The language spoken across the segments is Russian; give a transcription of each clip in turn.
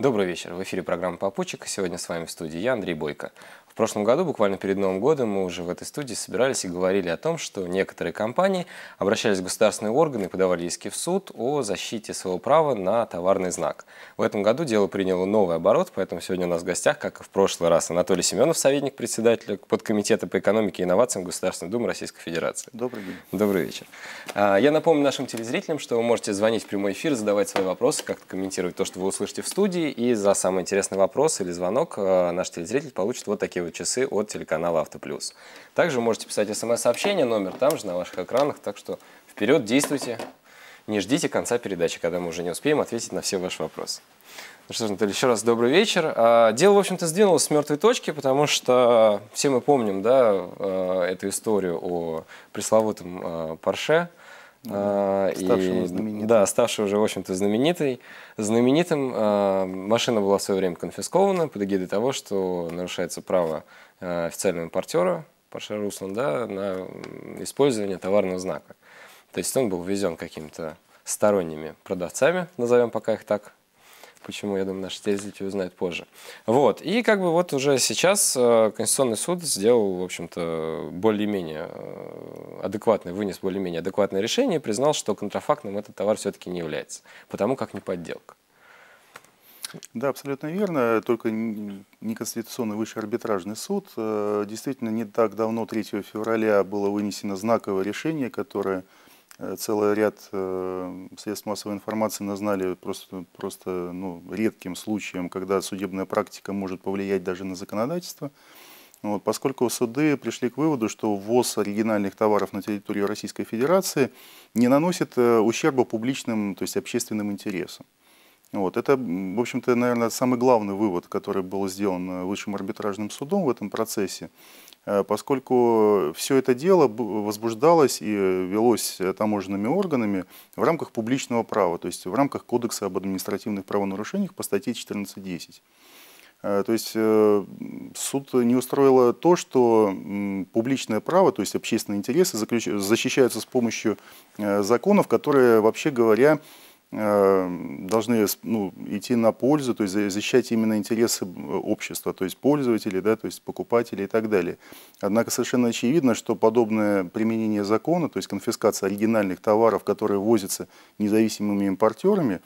Добрый вечер. В эфире программа «Попутчик». Сегодня с вами в студии я, Андрей Бойко прошлом году, буквально перед Новым годом, мы уже в этой студии собирались и говорили о том, что некоторые компании обращались в государственные органы и подавали иски в суд о защите своего права на товарный знак. В этом году дело приняло новый оборот, поэтому сегодня у нас в гостях, как и в прошлый раз, Анатолий Семенов, советник председателя подкомитета по экономике и инновациям Государственной Думы Российской Федерации. Добрый день. Добрый вечер. А, я напомню нашим телезрителям, что вы можете звонить в прямой эфир, задавать свои вопросы, как-то комментировать то, что вы услышите в студии, и за самый интересный вопрос или звонок а, наш телезритель получит вот такие вот Часы от телеканала «Автоплюс». Также можете писать смс-сообщение, номер там же на ваших экранах, так что вперед, действуйте. Не ждите конца передачи, когда мы уже не успеем ответить на все ваши вопросы. Ну что ж, Наталья, еще раз добрый вечер. А, дело, в общем-то, сдвинулось с мертвой точки, потому что все мы помним да, э, эту историю о пресловутом э, Порше, а, ставший и, знаменитым. Да, ставший уже, в общем-то, знаменитый. Знаменитым а, машина была в свое время конфискована под эгидой того, что нарушается право а, официального импортера Porsche Руслан, да, на использование товарного знака. То есть он был ввезен какими-то сторонними продавцами, назовем пока их так, Почему, я думаю, наши телезрители узнают позже. Вот. И как бы вот уже сейчас э, Конституционный суд сделал, в общем-то, более-менее э, адекватное, вынес более-менее адекватное решение и признал, что контрафактным этот товар все-таки не является, потому как не подделка. Да, абсолютно верно. Только неконституционный высший арбитражный суд. Э, действительно, не так давно, 3 февраля, было вынесено знаковое решение, которое Э, целый ряд э, средств массовой информации назнали просто, просто ну, редким случаем, когда судебная практика может повлиять даже на законодательство. Вот, поскольку суды пришли к выводу, что ввоз оригинальных товаров на территорию Российской Федерации не наносит э, ущерба публичным, то есть общественным интересам. Вот, это, в общем-то, наверное, самый главный вывод, который был сделан Высшим арбитражным судом в этом процессе. Э, поскольку все это дело возбуждалось и велось таможенными органами в рамках публичного права, то есть в рамках Кодекса об административных правонарушениях по статье 14.10. Э, то есть э, суд не устроило то, что публичное право, то есть общественные интересы защищаются с помощью законов, которые, вообще говоря, Э, должны ну, идти на пользу, то есть защищать именно интересы э, общества, то есть пользователей, да, то есть покупателей и так далее. Однако совершенно очевидно, что подобное применение закона, то есть конфискация оригинальных товаров, которые возятся независимыми импортерами,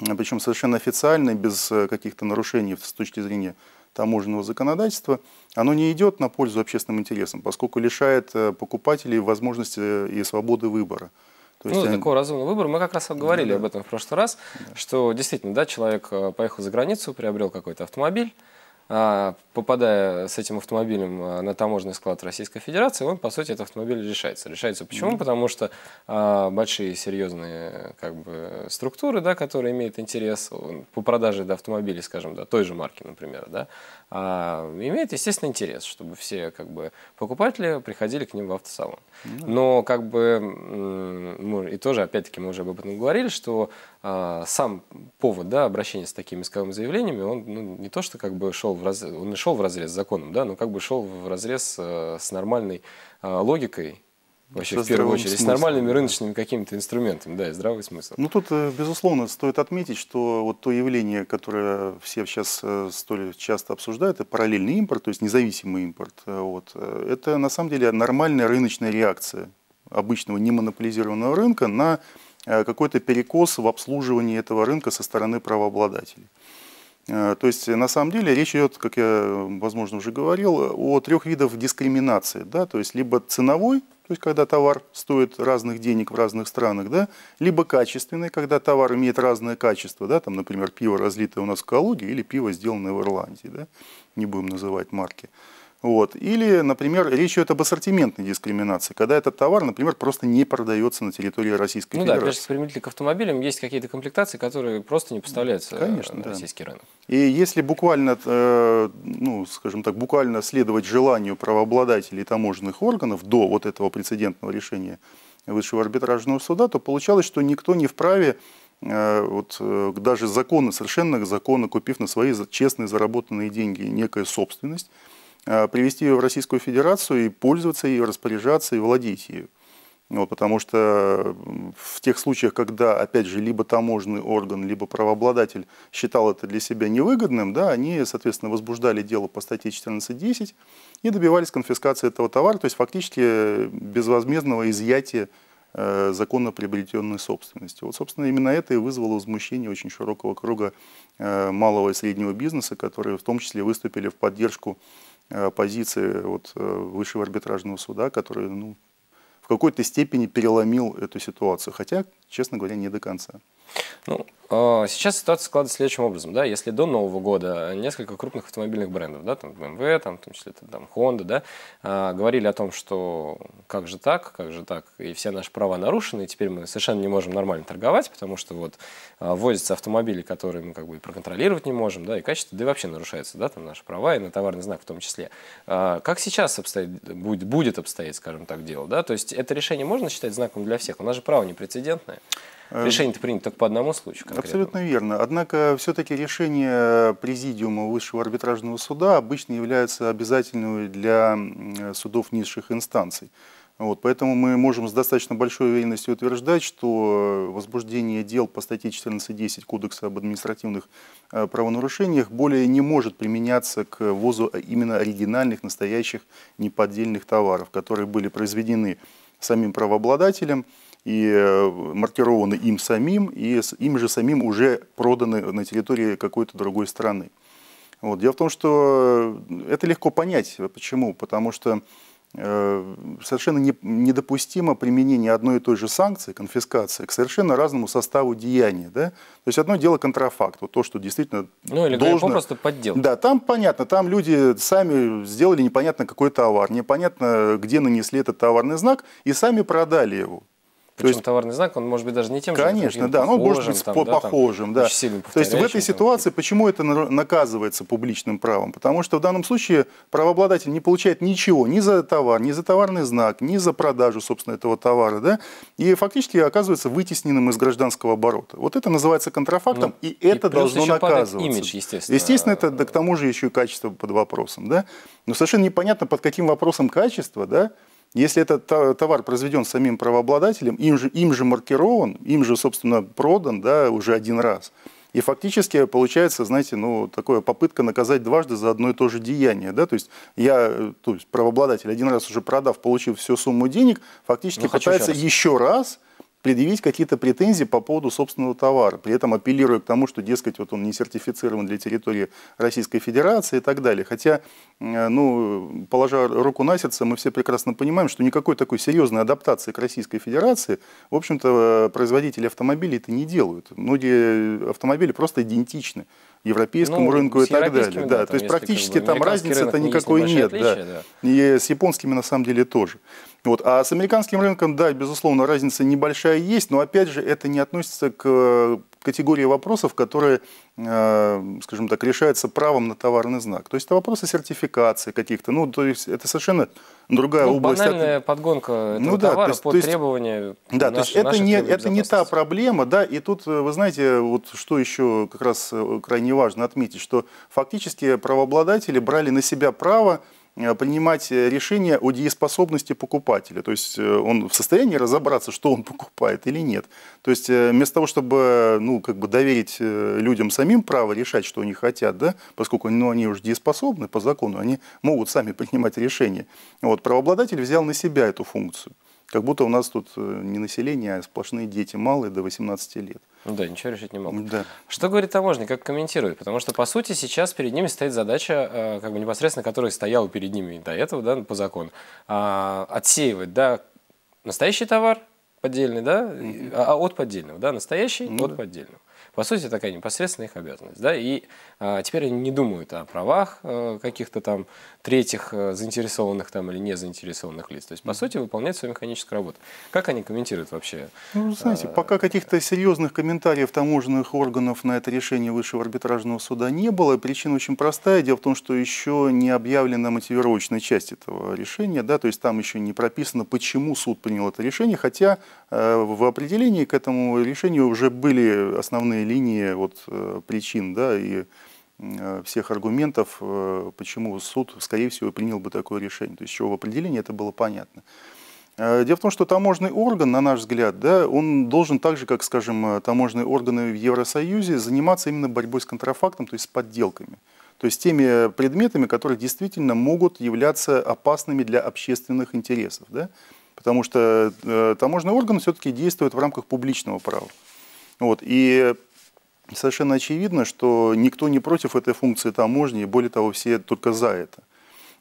э, причем совершенно официально, без каких-то нарушений с точки зрения таможенного законодательства, оно не идет на пользу общественным интересам, поскольку лишает покупателей возможности и свободы выбора. То есть ну, он... такой разумный выбор. Мы как раз ну говорили да. об этом в прошлый раз, да. что действительно, да, человек э, поехал за границу, приобрел какой-то автомобиль, а, попадая с этим автомобилем а, на таможенный склад Российской Федерации, он, по сути, этот автомобиль решается. Решается почему? mm Потому что а, большие серьезные как бы, структуры, да, которые имеют интерес по продаже да, автомобилей, скажем, да, той же марки, например, да, а, имеют, естественно, интерес, чтобы все как бы, покупатели приходили к ним в автосалон. mm Но как бы, и тоже, опять-таки, мы уже об этом говорили, что а, сам повод да, обращения с такими исковыми заявлениями, он ну, не то что как бы шел в разрез, он не шел в разрез с законом, да, но как бы шел в разрез э, с нормальной э, логикой Вообще, Со в первую очередь, смыслом, с нормальными рыночными какими-то инструментами, да, и здравый смысл. Ну, тут, э, безусловно, стоит отметить, что вот то явление, которое все сейчас столь часто обсуждают, это параллельный импорт, то есть независимый импорт, вот, это на самом деле нормальная рыночная реакция обычного немонополизированного рынка на Э, какой-то перекос в обслуживании этого рынка со стороны правообладателей. Э, то есть, на самом деле, речь идет, как я, возможно, уже говорил, о трех видах дискриминации. Да? То есть, либо ценовой, то есть, когда товар стоит разных денег в разных странах, да? либо качественный, когда товар имеет разное качество. Да? Там, например, пиво, разлитое у нас в Калуге, или пиво, сделанное в Ирландии. Да? Не будем называть марки. Вот. Или, например, речь идет об ассортиментной дискриминации, когда этот товар, например, просто не продается на территории Российской ну Федерации. Ну да, опять же, применительно к автомобилям есть какие-то комплектации, которые просто не поставляются Конечно, на да. российский рынок. И если буквально, э, ну, скажем так, буквально следовать желанию правообладателей таможенных органов до вот этого прецедентного решения высшего арбитражного суда, то получалось, что никто не вправе э, вот э, даже законы совершенно законы, купив на свои честные заработанные деньги некая собственность, Э, привести ее в Российскую Федерацию и пользоваться ее, распоряжаться и владеть ею. Вот, ну, потому что в тех случаях, когда, опять же, либо таможенный орган, либо правообладатель считал это для себя невыгодным, да, они, соответственно, возбуждали дело по статье 14.10 и добивались конфискации этого товара, то есть фактически э, безвозмездного изъятия э, законно приобретенной собственности. Вот, собственно, именно это и вызвало возмущение очень широкого круга э, малого и среднего бизнеса, которые в том числе выступили в поддержку Э, позиции вот э, высшего арбитражного суда, который ну, в какой-то степени переломил эту ситуацию. Хотя честно говоря, не до конца. Ну, а, сейчас ситуация складывается следующим образом. Да? Если до Нового года несколько крупных автомобильных брендов, да, там BMW, там, в том числе там, Honda, да, а, говорили о том, что как же так, как же так, и все наши права нарушены, и теперь мы совершенно не можем нормально торговать, потому что вот а, возятся автомобили, которые мы как бы проконтролировать не можем, да, и качество, да и вообще нарушается, да, там наши права и на товарный знак в том числе. Как сейчас обстоит, будет, будет обстоять, скажем так, дело, да, то есть это решение можно считать знаком для всех, у нас же право непрецедентное решает. Э, Решение-то принято только по одному случаю. Конкретно. Абсолютно верно. Однако все-таки решение Президиума Высшего арбитражного суда обычно является обязательным для судов низших инстанций. Вот, поэтому мы можем с достаточно большой уверенностью утверждать, что возбуждение дел по статье 14.10 Кодекса об административных э, правонарушениях более не может применяться к ввозу э, именно оригинальных, настоящих, неподдельных товаров, которые были произведены самим правообладателем и э, маркированы им самим, и им же самим уже проданы на территории какой-то другой страны. Вот. Дело в том, что э, это легко понять. Э, почему? Потому что совершенно недопустимо применение одной и той же санкции, конфискации, к совершенно разному составу деяния. Да? То есть одно дело контрафакт, вот то, что действительно Ну или должно... просто подделка. Да, там понятно, там люди сами сделали непонятно какой товар, непонятно, где нанесли этот товарный знак, и сами продали его. Причем то есть товарный знак, он может быть даже не тем конечно, же. Конечно, да, похожим, он может быть там, по да, похожим, да. то есть в этой ситуации, почему это наказывается публичным правом? Потому что в данном случае правообладатель не получает ничего ни за товар, ни за товарный знак, ни за продажу, собственно, этого товара, да, и фактически оказывается вытесненным из гражданского оборота. Вот это называется контрафактом, ну, и, и это должно наказываться. Имидж, естественно. Естественно, это да, к тому же еще и качество под вопросом, да. Но совершенно непонятно, под каким вопросом качества, да, если этот товар произведен самим правообладателем, им же, им же маркирован, им же, собственно, продан да, уже один раз. И фактически получается, знаете, ну, такая попытка наказать дважды за одно и то же деяние. Да? То есть я, то есть правообладатель, один раз уже продав, получил всю сумму денег, фактически ну, пытается еще раз, еще раз предъявить какие-то претензии по поводу собственного товара, при этом апеллируя к тому, что, дескать, вот он не сертифицирован для территории Российской Федерации и так далее. Хотя, э, ну, положа руку на сердце, мы все прекрасно понимаем, что никакой такой серьезной адаптации к Российской Федерации, в общем-то, производители автомобилей это не делают. Многие автомобили просто идентичны европейскому ну, рынку и так далее. Да, то есть практически как бы, там разницы-то никакой нет. Отличия, да. Да. И с японскими на самом деле тоже. Вот. А с американским рынком, да, безусловно, разница небольшая есть, но опять же это не относится к э, категории вопросов, которые, э, скажем так, решаются правом на товарный знак. То есть это вопросы сертификации каких-то, ну, то есть это совершенно другая ну, область. Банальная подгонка этого ну, да, товара то есть, под то есть, требования. Да, наши, то есть это, не, это не та проблема, да, и тут, э, вы знаете, вот что еще как раз крайне важно отметить, что фактически правообладатели брали на себя право Э, принимать э, решение о дееспособности покупателя. То есть э, он в состоянии разобраться, что он покупает или нет. То есть вместо того, чтобы ну, как бы доверить людям самим право решать, что они хотят, да, поскольку ну, они уже дееспособны по закону, они могут сами принимать решения. Вот, правообладатель взял на себя эту функцию. Как будто у нас тут э, не население, а сплошные дети малые до 18 лет. Ну да, ничего решить не могут. Да. Что говорит таможня, как комментирует? Потому что, по сути, сейчас перед ними стоит задача, э, как бы непосредственно которая стояла перед ними до этого, да, по закону, а, отсеивать, да, настоящий товар поддельный, да, а от поддельного, да, настоящий mm-hmm. от поддельного. По сути, такая непосредственная их обязанность. Да? И а, теперь они не думают о правах а, каких-то там третьих а, заинтересованных там, или не заинтересованных лиц. То есть, по mm-hmm. сути, выполняют свою механическую работу. Как они комментируют вообще? Ну, знаете, а, пока каких-то серьезных комментариев таможенных органов на это решение Высшего арбитражного суда не было. Причина очень простая. Дело в том, что еще не объявлена мотивировочная часть этого решения. Да? То есть, там еще не прописано, почему суд принял это решение. Хотя э, в определении к этому решению уже были основные основные линии вот, э, причин да, и э, всех аргументов, э, почему суд, скорее всего, принял бы такое решение. То есть чего в определении это было понятно. Дело в том, что таможенный орган, на наш взгляд, да, он должен так же, как, скажем, таможенные органы в Евросоюзе, заниматься именно борьбой с контрафактом, то есть с подделками. То есть теми предметами, которые действительно могут являться опасными для общественных интересов. Да? Потому что таможенный орган все-таки действует в рамках публичного права. Вот, и совершенно очевидно, что никто не против этой функции таможни, и более того, все только за это.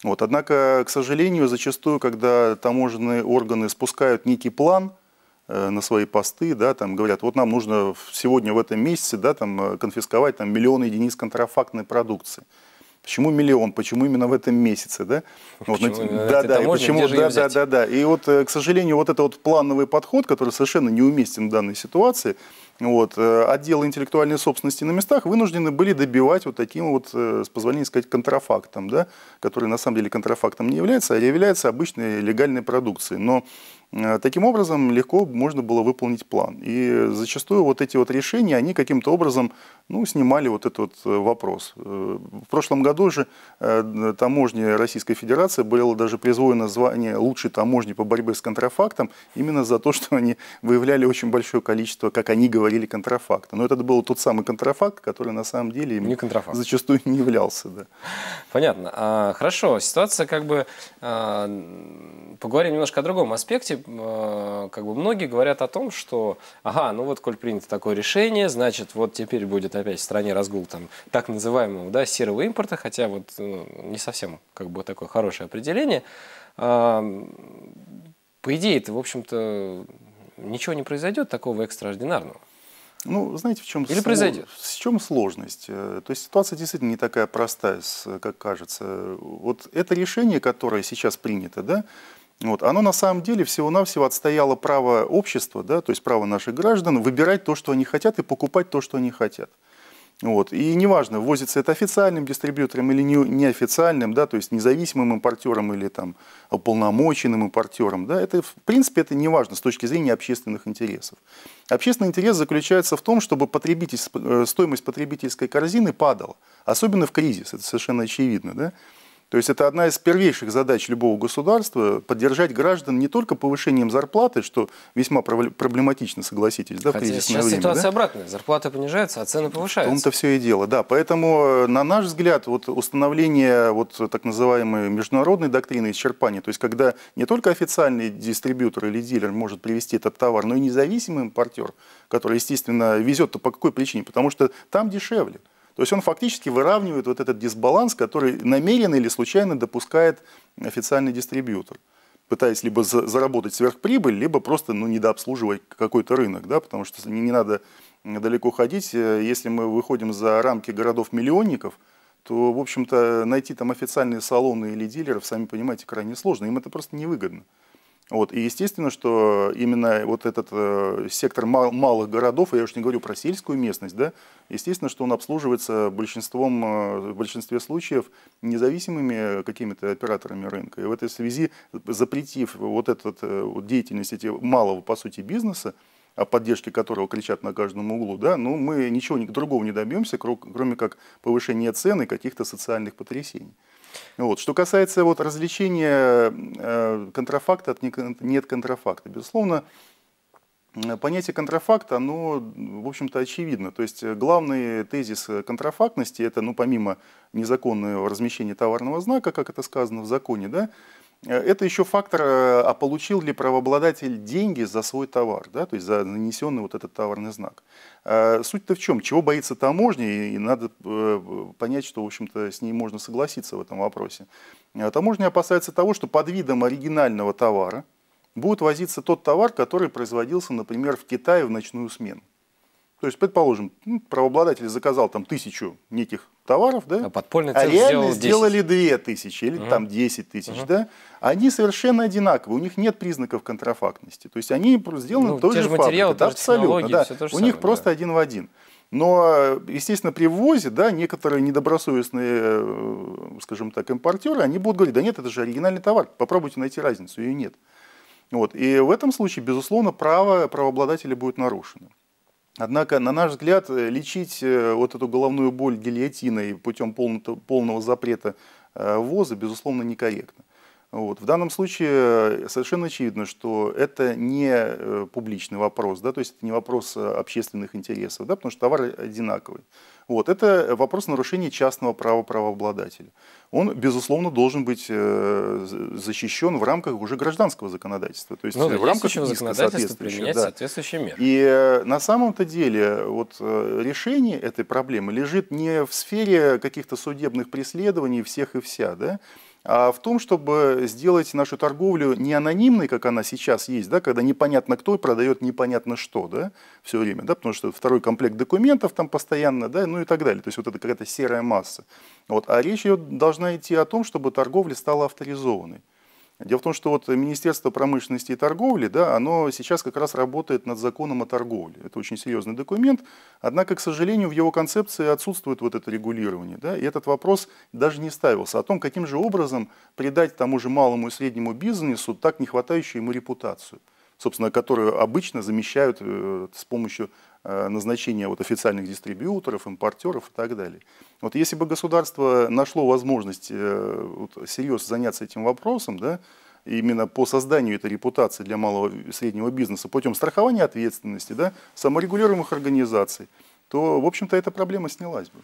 Вот, однако, к сожалению, зачастую, когда таможенные органы спускают некий план, э, на свои посты, да, там говорят, вот нам нужно сегодня в этом месяце, да, там э, конфисковать там миллион единиц контрафактной продукции. Почему миллион? Почему именно в этом месяце, да? почему на... Ну, да, да, и почему, да, да, да, да. И вот, э, к сожалению, вот этот вот плановый подход, который совершенно неуместен в данной ситуации, вот. Э, отделы интеллектуальной собственности на местах вынуждены были добивать вот таким вот, э, с позволения сказать, контрафактом, да, который на самом деле контрафактом не является, а является обычной легальной продукцией. Но Э, таким образом, легко можно было выполнить план. И зачастую вот эти вот решения, они каким-то образом ну, снимали вот этот э, вопрос. Э, в прошлом году же таможни Российской Федерации было даже призвано звание лучшей таможни по борьбе с контрафактом именно за то, что они выявляли очень большое количество, как они говорили, контрафакта. Но это был тот самый контрафакт, который на самом деле не контрафакт. зачастую не являлся. Да. Понятно. А, хорошо, ситуация как бы... А, поговорим немножко о другом аспекте Э, как бы многие говорят о том, что, ага, ну вот, коль принято такое решение, значит, вот теперь будет опять в стране разгул там так называемого, да, серого импорта, хотя вот ну, не совсем как бы такое хорошее определение. По идее это, в общем-то, ничего не произойдет такого экстраординарного. Ну, знаете, в чем, Или произойдет? в чем сложность? Э, то есть ситуация действительно не такая простая, как кажется. Вот это решение, которое сейчас принято, да, вот, оно на самом деле всего-навсего отстояло право общества, да, то есть право наших граждан выбирать то, что они хотят, и покупать то, что они хотят. Вот. И неважно, возится это официальным дистрибьютором или неофициальным, да, то есть независимым импортером или там, уполномоченным импортером. Да, это, в принципе, это неважно с точки зрения общественных интересов. Общественный интерес заключается в том, чтобы потребитель, э, стоимость потребительской корзины падала, особенно в кризис, это совершенно очевидно. Да? То есть это одна из первейших задач любого государства – поддержать граждан не только повышением зарплаты, что весьма проблематично, согласитесь, да, в Хотя кризисное сейчас время. ситуация да? обратная. зарплата понижается, а цены повышаются. В том-то все и дело, да. Поэтому, э, на наш взгляд, вот установление вот так называемой международной доктрины исчерпания, то есть когда не только официальный дистрибьютор или дилер может привезти этот товар, но и независимый импортер, который, естественно, везет-то по какой причине? Потому что там дешевле. То есть он фактически выравнивает вот этот дисбаланс, который намеренно или случайно допускает официальный дистрибьютор пытаясь либо заработать сверхприбыль, либо просто ну, недообслуживать какой-то рынок, да, потому что не, не надо далеко ходить. Э, если мы выходим за рамки городов-миллионников, то, в общем-то, найти там официальные салоны или дилеров, сами понимаете, крайне сложно. Им это просто невыгодно. Вот, и естественно, что именно вот этот э, сектор мал, малых городов, я уж не говорю про сельскую местность, да, естественно, что он обслуживается большинством, э, в большинстве случаев независимыми какими-то операторами рынка. И в этой связи, запретив вот эту э, вот деятельность эти малого, по сути, бизнеса, о поддержке которого кричат на каждом углу, да, ну мы ничего другого не добьемся, кроме как повышения цены и каких-то социальных потрясений. Вот. Что касается вот, развлечения э, контрафакта от нет контрафакта, безусловно, понятие контрафакта, оно, в общем-то, очевидно. То есть э, главный тезис э, контрафактности, это, ну, помимо незаконного размещения товарного знака, как это сказано в законе, да, это еще фактор, э, а получил ли правообладатель деньги за свой товар, да, то есть за нанесенный вот этот товарный знак. Э, суть-то в чем? Чего боится таможня? И надо э, понять, что, в общем-то, с ней можно согласиться в этом вопросе. Таможня опасается того, что под видом оригинального товара будет возиться тот товар, который производился, например, в Китае в ночную смену. То есть, предположим, ну, правообладатель заказал там тысячу неких товаров, да? А подпольный а реально сделали две тысячи или угу. там десять тысяч, угу. да? Они совершенно одинаковые, у них нет признаков контрафактности. То есть они сделаны ну, той те же, же материалы, да, абсолютно, да. Все у самое, них просто да. один в один. Но, э, естественно, при ввозе, да, некоторые недобросовестные, э, скажем так, импортеры, они будут говорить, да нет, это же оригинальный товар, попробуйте найти разницу, ее нет. Вот. И в этом случае, безусловно, право правообладателя будет нарушено. Однако, на наш взгляд, э, лечить э, вот эту головную боль гильотиной путем полного запрета э, ввоза, безусловно, некорректно. Вот. В данном случае э, совершенно очевидно, что это не э, публичный вопрос, да, то есть это не вопрос э, общественных интересов, да, потому что товар одинаковый. Вот. Это вопрос нарушения частного права правообладателя. Он, безусловно, должен быть защищен в рамках уже гражданского законодательства, то есть ну, в рамках иска соответствующего. Да. соответствующие меры. И на самом-то деле вот, решение этой проблемы лежит не в сфере каких-то судебных преследований всех и вся, да, а в том, чтобы сделать нашу торговлю не анонимной, как она сейчас есть, да, когда непонятно кто продает непонятно что, да, все время, да, потому что второй комплект документов там постоянно, да, ну и так далее. То есть вот это какая-то серая масса. Вот, а речь ее должна идти о том, чтобы торговля стала авторизованной. Дело в том, что вот Министерство промышленности и торговли, да, оно сейчас как раз работает над законом о торговле. Это очень серьезный документ, однако, к сожалению, в его концепции отсутствует вот это регулирование. Да, и этот вопрос даже не ставился о том, каким же образом придать тому же малому и среднему бизнесу так не хватающую ему репутацию, собственно, которую обычно замещают э, с помощью э, назначения вот официальных дистрибьюторов, импортеров и так далее. Вот если бы государство нашло возможность э, вот, серьезно заняться этим вопросом, да, именно по созданию этой репутации для малого и среднего бизнеса путем страхования ответственности, да, саморегулируемых организаций, то, в общем-то, эта проблема снялась бы.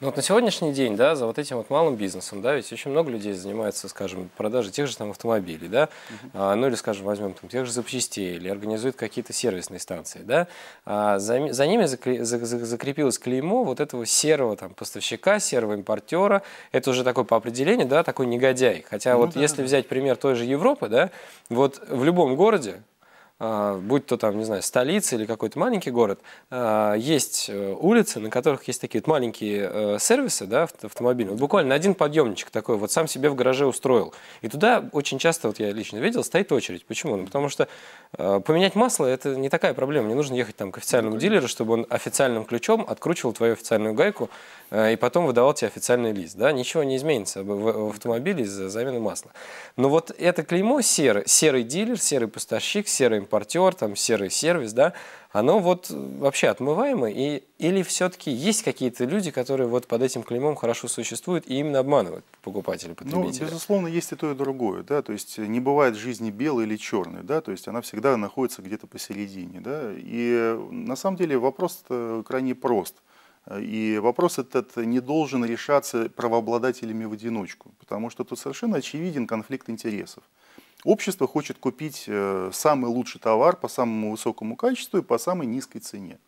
Ну вот на сегодняшний день, да, за вот этим вот малым бизнесом, да, ведь очень много людей занимается, скажем, продажей тех же там автомобилей, да, uh-huh. а, ну или, скажем, возьмем там тех же запчастей или организует какие-то сервисные станции, да, а за, за ними закрепилось клеймо вот этого серого там поставщика, серого импортера, это уже такой по определению, да, такой негодяй. Хотя ну, вот да, если взять пример той же Европы, да, вот в любом городе а, будь то там, не знаю, столица или какой-то маленький город, а, есть э, улицы, на которых есть такие вот маленькие э, сервисы да, автомобильные. Вот буквально один подъемничек такой вот сам себе в гараже устроил. И туда очень часто, вот я лично видел, стоит очередь. Почему? Ну, потому что э, поменять масло – это не такая проблема. Не нужно ехать там к официальному дилеру, чтобы он официальным ключом откручивал твою официальную гайку Э, и потом выдавал тебе официальный лист. Да? Ничего не изменится в, в автомобиле из-за замены масла. Но вот это клеймо серый, серый дилер, серый поставщик, серый импортер, там, серый сервис, да, оно вот вообще отмываемо? И, или все-таки есть какие-то люди, которые вот под этим клеймом хорошо существуют и именно обманывают покупателей, потребителей? Ну, безусловно, есть и то, и другое. Да? То есть не бывает жизни белой или черной. Да? То есть она всегда находится где-то посередине. Да? И э, на самом деле вопрос крайне прост – и вопрос этот не должен решаться правообладателями в одиночку, потому что тут совершенно очевиден конфликт интересов. Общество хочет купить э, самый лучший товар по самому высокому качеству и по самой низкой цене.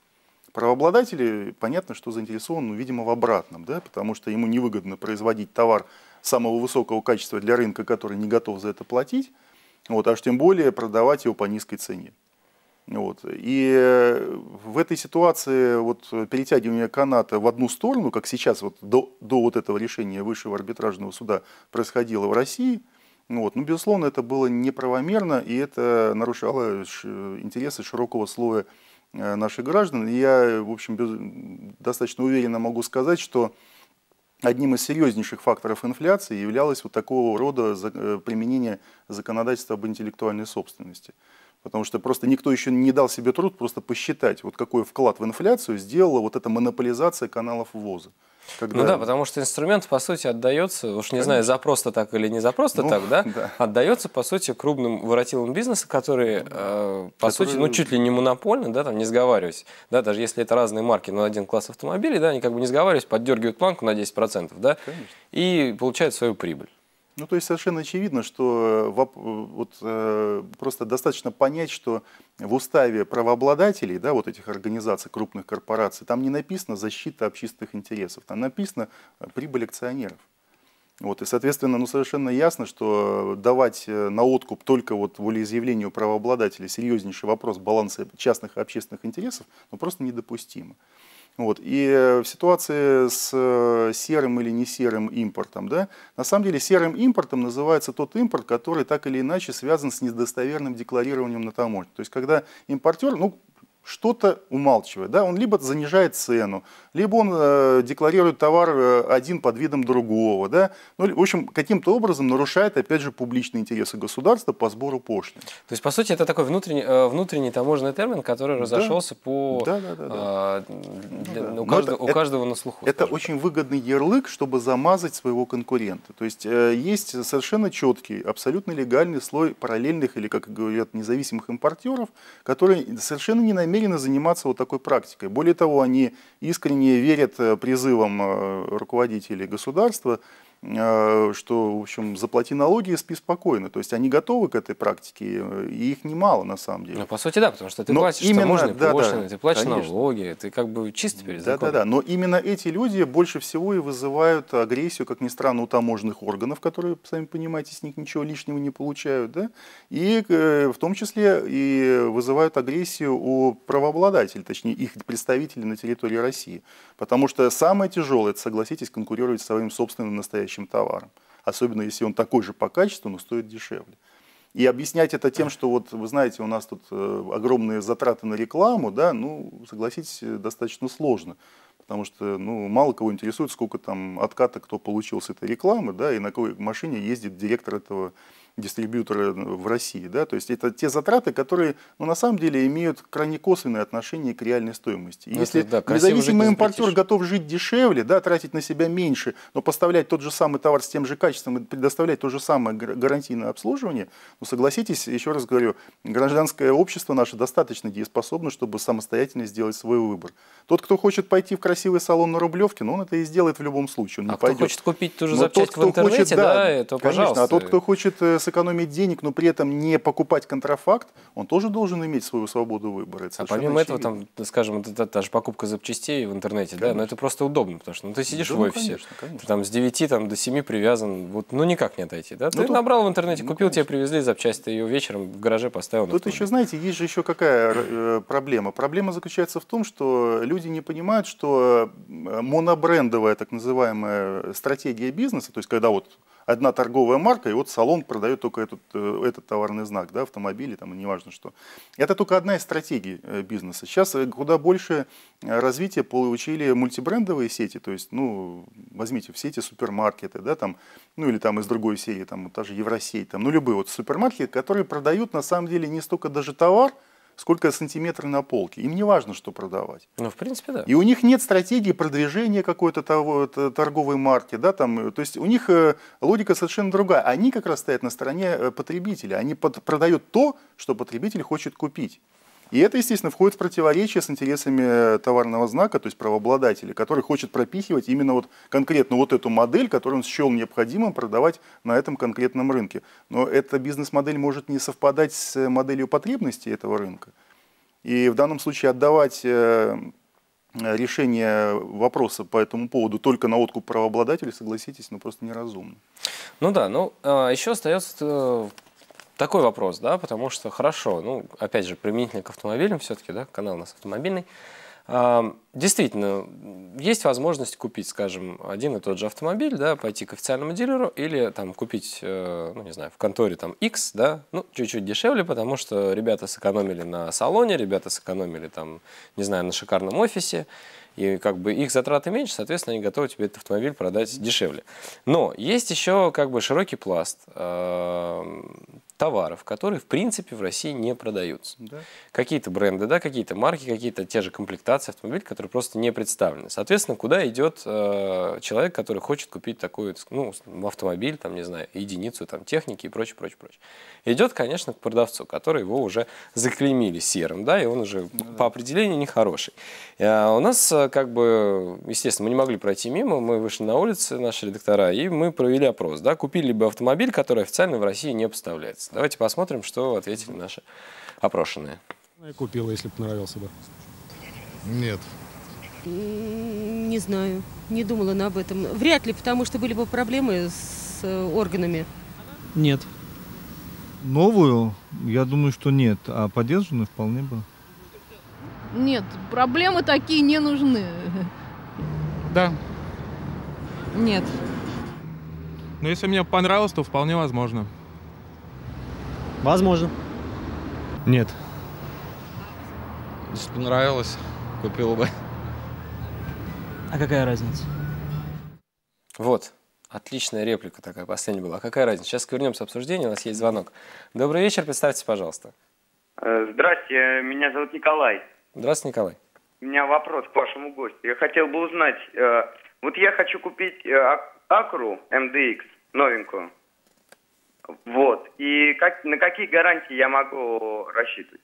Правообладатели, понятно, что заинтересованы, ну, видимо, в обратном, да, потому что ему невыгодно производить товар самого высокого качества для рынка, который не готов за это платить, вот, а уж тем более продавать его по низкой цене. Вот. И э, в этой ситуации вот, э, перетягивание каната в одну сторону, как сейчас вот, до, до вот этого решения высшего арбитражного суда происходило в России, ну вот, ну, безусловно, это было неправомерно, и это нарушало интересы широкого слоя э, наших граждан. И я, в общем, без, достаточно уверенно могу сказать, что одним из серьезнейших факторов инфляции являлось вот такого рода применение законодательства об интеллектуальной собственности. Потому что просто никто еще не дал себе труд просто посчитать, вот какой вклад в инфляцию сделала вот эта монополизация каналов ввоза. Когда... Ну да, потому что инструмент, по сути, отдается, уж не Конечно. знаю, за просто так или не за просто ну, так, да, да, отдается, по сути, крупным воротилам бизнеса, которые, э, по которые... сути, ну чуть ли не монопольно, да, там не сговариваясь, да, даже если это разные марки, но один класс автомобилей, да, они как бы не сговариваясь, поддергивают планку на 10%, да, Конечно. и получают свою прибыль. Ну, то есть совершенно очевидно, что э, э, вот, э, просто достаточно понять, что в уставе правообладателей, да, вот этих организаций, крупных корпораций, там не написано защита общественных интересов, там написано прибыль акционеров. Вот, и, соответственно, ну, совершенно ясно, что давать на откуп только вот волеизъявлению правообладателя серьезнейший вопрос баланса частных и общественных интересов ну, просто недопустимо. Вот. И э, в ситуации с э, серым или не серым импортом, да, на самом деле серым импортом называется тот импорт, который так или иначе связан с недостоверным декларированием на таможне. То есть когда импортер, ну, что-то умалчивает. Да? Он либо занижает цену, либо он э, декларирует товар э, один под видом другого. Да? Ну, в общем, каким-то образом нарушает, опять же, публичные интересы государства по сбору пошлин. То есть, по сути, это такой внутренний, э, внутренний таможенный термин, который разошелся да. по... Да, да, да, да. А, для, ну, да. У, каждого, это, у каждого на слуху. Это очень так. выгодный ярлык, чтобы замазать своего конкурента. То есть, э, есть совершенно четкий, абсолютно легальный слой параллельных или, как говорят, независимых импортеров, которые совершенно не намерены намерены заниматься вот такой практикой. Более того, они искренне верят э, призывам э, руководителей государства Э, что, в общем, заплати налоги и спи спокойно. То есть они готовы к этой практике, и их немало на самом деле. Ну, по сути, да, потому что ты Но платишь именно, таможенные да, пошлины, да, ты платишь конечно. налоги, ты как бы чист перед законом. Да-да-да, но именно эти люди больше всего и вызывают агрессию, как ни странно, у таможенных органов, которые, сами понимаете, с них ничего лишнего не получают, да, и э, в том числе и вызывают агрессию у правообладателей, точнее, их представителей на территории России. Потому что самое тяжелое, это, согласитесь, конкурировать с своим собственным настоящим настоящим товаром. Особенно если он такой же по качеству, но стоит дешевле. И объяснять это тем, что вот, вы знаете, у нас тут э, огромные затраты на рекламу, да, ну, согласитесь, достаточно сложно. Потому что, ну, мало кого интересует, сколько там отката кто получил с этой рекламы, да, и на какой машине ездит директор этого дистрибьютора э, в России. Да? То есть это те затраты, которые ну, на самом деле имеют крайне косвенное отношение к реальной стоимости. И ну, если да, независимый импортер готов жить дешевле, да, тратить на себя меньше, но поставлять тот же самый товар с тем же качеством и предоставлять то же самое гарантийное обслуживание, ну согласитесь, еще раз говорю, гражданское общество наше достаточно дееспособно, чтобы самостоятельно сделать свой выбор. Тот, кто хочет пойти в красивый салон на Рублевке, ну он это и сделает в любом случае. Он а не а пойдет. кто хочет купить ту же но запчасть тот, в интернете, хочет, да, да, то конечно, пожалуйста. А тот, кто хочет э, сэкономить денег, но при этом не покупать контрафакт, он тоже должен иметь свою свободу выбора. Это а помимо очевидно. этого, там, скажем, это, та же покупка запчастей в интернете, ну, конечно. да, но это просто удобно, потому что ну, ты сидишь да, в ну, офисе, конечно, конечно. Ты, там с 9 там, до 7 привязан, вот, ну никак не отойти. Да? Ну, ты тут... набрал в интернете, ну, купил, конечно. тебе привезли запчасти, ты ее вечером в гараже поставил. Тут еще, знаете, есть же еще какая э, проблема. Проблема заключается в том, что люди не понимают, что э, монобрендовая так называемая стратегия бизнеса, то есть когда вот одна торговая марка, и вот салон продает только этот, э, этот товарный знак, да, автомобили, там, неважно что. Это только одна из стратегий э, бизнеса. Сейчас э, куда больше развития получили мультибрендовые сети, то есть, ну, возьмите все эти супермаркеты, да, там, ну, или там из другой серии, там, вот та же Евросеть, там, ну, любые вот супермаркеты, которые продают, на самом деле, не столько даже товар, сколько сантиметров на полке. Им не важно, что продавать. Ну, в принципе, да. И у них нет стратегии продвижения какой-то э, торговой марки. Да, там, э, то есть у них э, логика совершенно другая. Они как раз стоят на стороне потребителя. Они под, продают то, что потребитель хочет купить. И это, естественно, входит в противоречие с интересами э, товарного знака, то есть правообладателя, который хочет пропихивать именно вот конкретно вот эту модель, которую он счел необходимым продавать на этом конкретном рынке. Но эта бизнес-модель может не совпадать с э, моделью потребностей этого рынка. И в данном случае отдавать э, решение вопроса по этому поводу только на откуп правообладателей, согласитесь, ну просто неразумно. Ну да, ну а еще остается такой вопрос, да, потому что хорошо, ну, опять же, применительно к автомобилям все-таки, да, канал у нас автомобильный. действительно, есть возможность купить, скажем, один и тот же автомобиль, да, пойти к официальному дилеру или там купить, э, ну, не знаю, в конторе там X, да, ну, чуть-чуть дешевле, потому что ребята сэкономили на салоне, ребята сэкономили там, не знаю, на шикарном офисе, и как бы их затраты меньше, соответственно, они готовы тебе этот автомобиль продать дешевле. Но есть еще как бы широкий пласт товаров, которые в принципе в России не продаются. Да. Какие-то бренды, да, какие-то марки, какие-то те же комплектации автомобилей, которые просто не представлены. Соответственно, куда идет э, человек, который хочет купить такой ну, автомобиль, там, не знаю, единицу там, техники и прочее, прочее, прочее. Идет, конечно, к продавцу, который его уже заклеймили серым, да, и он уже ну да. по определению нехороший. Э, у нас, э, как бы, естественно, мы не могли пройти мимо, мы вышли на улицы, наши редактора, и мы провели опрос, да, купили бы автомобиль, который официально в России не поставляется. Давайте посмотрим, что ответили наши опрошенные. Ну, я купила, если бы нравился бы. Нет. Не знаю, не думала она об этом. Вряд ли, потому что были бы проблемы с э, органами. Нет. Новую, я думаю, что нет, а подержанную вполне бы. Нет, проблемы такие не нужны. Да. Нет. Но если мне понравилось, то вполне возможно. Возможно. Нет. Если бы нравилось, купил бы. А какая разница? Вот, отличная реплика такая последняя была. А какая разница? Сейчас вернемся к обсуждению, у нас есть звонок. Добрый вечер, представьте пожалуйста. Э, здравствуйте, меня зовут Николай. Здравствуйте, Николай. У меня вопрос к вашему гостю. Я хотел бы узнать, э, вот я хочу купить э, Акру MDX новенькую ребенком. Вот. И как, на какие гарантии я могу рассчитывать?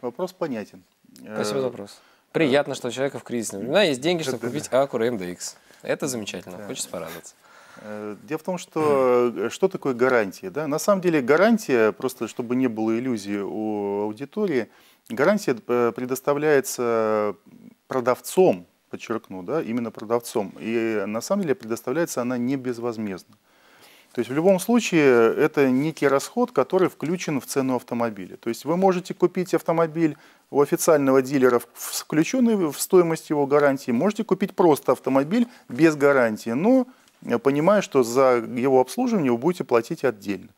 Вопрос понятен. Спасибо за э, вопрос. Приятно, что у человека в кризисные времена есть деньги, чтобы купить Acura MDX. Это замечательно, хочется порадоваться. Э, дело в том, что э, что такое гарантия? Да? На самом деле гарантия, просто чтобы не было иллюзии у аудитории, гарантия предоставляется продавцом, подчеркну, да, именно продавцом. И на самом деле предоставляется она не безвозмездно. То есть в любом случае это некий расход, который включен в цену автомобиля. То есть вы можете купить автомобиль у официального дилера, включенный в стоимость его гарантии, можете купить просто автомобиль без гарантии, но понимая, что за его обслуживание вы будете платить отдельно.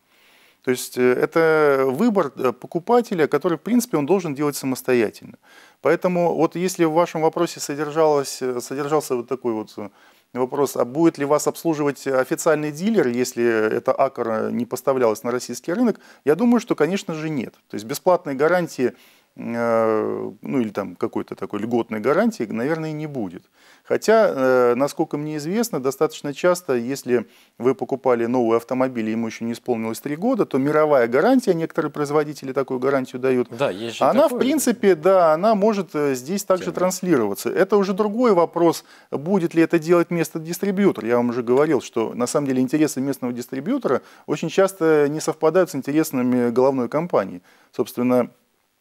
То есть э, это выбор э, покупателя, который, в принципе, он должен делать самостоятельно. Поэтому вот если в вашем вопросе содержалось, э, содержался вот такой вот Э, вопрос, а будет ли вас обслуживать э, официальный дилер, если эта акр не поставлялась на российский рынок? Я думаю, что, конечно же, нет. То есть бесплатные гарантии Э, ну или там какой-то такой льготной гарантии, наверное, не будет. Хотя, э, насколько мне известно, достаточно часто, если вы покупали новый автомобиль, и ему еще не исполнилось три года, то мировая гарантия, некоторые производители такую гарантию дают, да, есть она, такое. в принципе, да, она может э, здесь также Тем транслироваться. Это уже другой вопрос, будет ли это делать местный дистрибьютор. Я вам уже говорил, что на самом деле интересы местного дистрибьютора очень часто не совпадают с интересами головной компании. Собственно,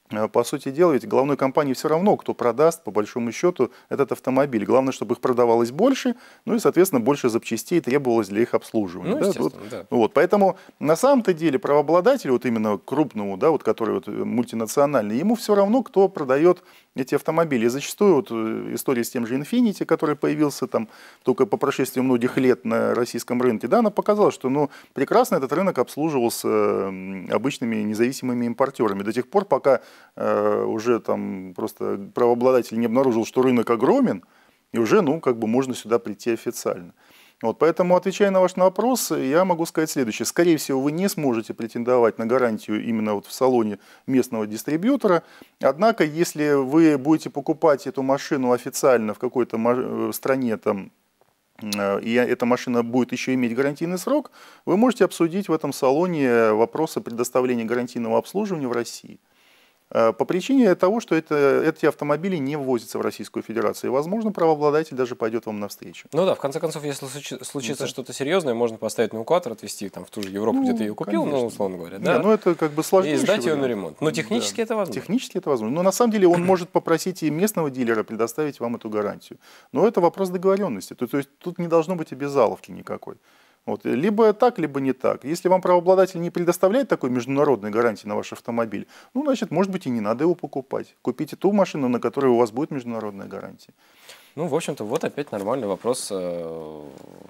Э, по сути дела, ведь головной компании все равно, кто продаст, по большому счету, этот автомобиль. Главное, чтобы их продавалось больше, ну и, соответственно, больше запчастей требовалось для их обслуживания. Ну, да? Вот, да. вот, поэтому, на самом-то деле, правообладателю, вот именно крупному, да, вот, который вот э, мультинациональный, ему все равно, кто продает эти автомобили. И зачастую вот э, история с тем же Infiniti, который появился там только по прошествии многих лет на российском рынке, да, она показала, что ну, прекрасно этот рынок обслуживался обычными независимыми импортерами до тех пор, пока э, уже там просто правообладатель не обнаружил, что рынок огромен, и уже, ну, как бы можно сюда прийти официально. Вот, поэтому, отвечая на ваш вопрос, я могу сказать следующее. Скорее всего, вы не сможете претендовать на гарантию именно вот в салоне местного дистрибьютора. Однако, если вы будете покупать эту машину официально в какой-то э, стране, там, э, и эта машина будет еще иметь гарантийный срок, вы можете обсудить в этом салоне вопросы предоставления гарантийного обслуживания в России. Э, по причине того, что это, эти автомобили не ввозятся в Российскую Федерацию. И, возможно, правообладатель даже пойдет вам навстречу. Ну да, в конце концов, если случится ну да. что-то серьезное, можно поставить на эвакуатор, отвезти там, в ту же Европу, ну, где ты ее купил, ну, условно говоря. Да, да, ну это как бы сложнее. И сдать ее на ремонт. Но технически да. это возможно. Технически это возможно. Но на самом деле он может попросить и местного дилера предоставить вам эту гарантию. Но это вопрос договоренности. То, то есть тут не должно быть обязаловки никакой. Вот. Э, либо так, либо не так. Если вам правообладатель не предоставляет такой международной гарантии на ваш автомобиль, ну, значит, может быть, и не надо его покупать. Купите ту машину, на которой у вас будет международная гарантия. Ну, в общем-то, вот опять нормальный вопрос э,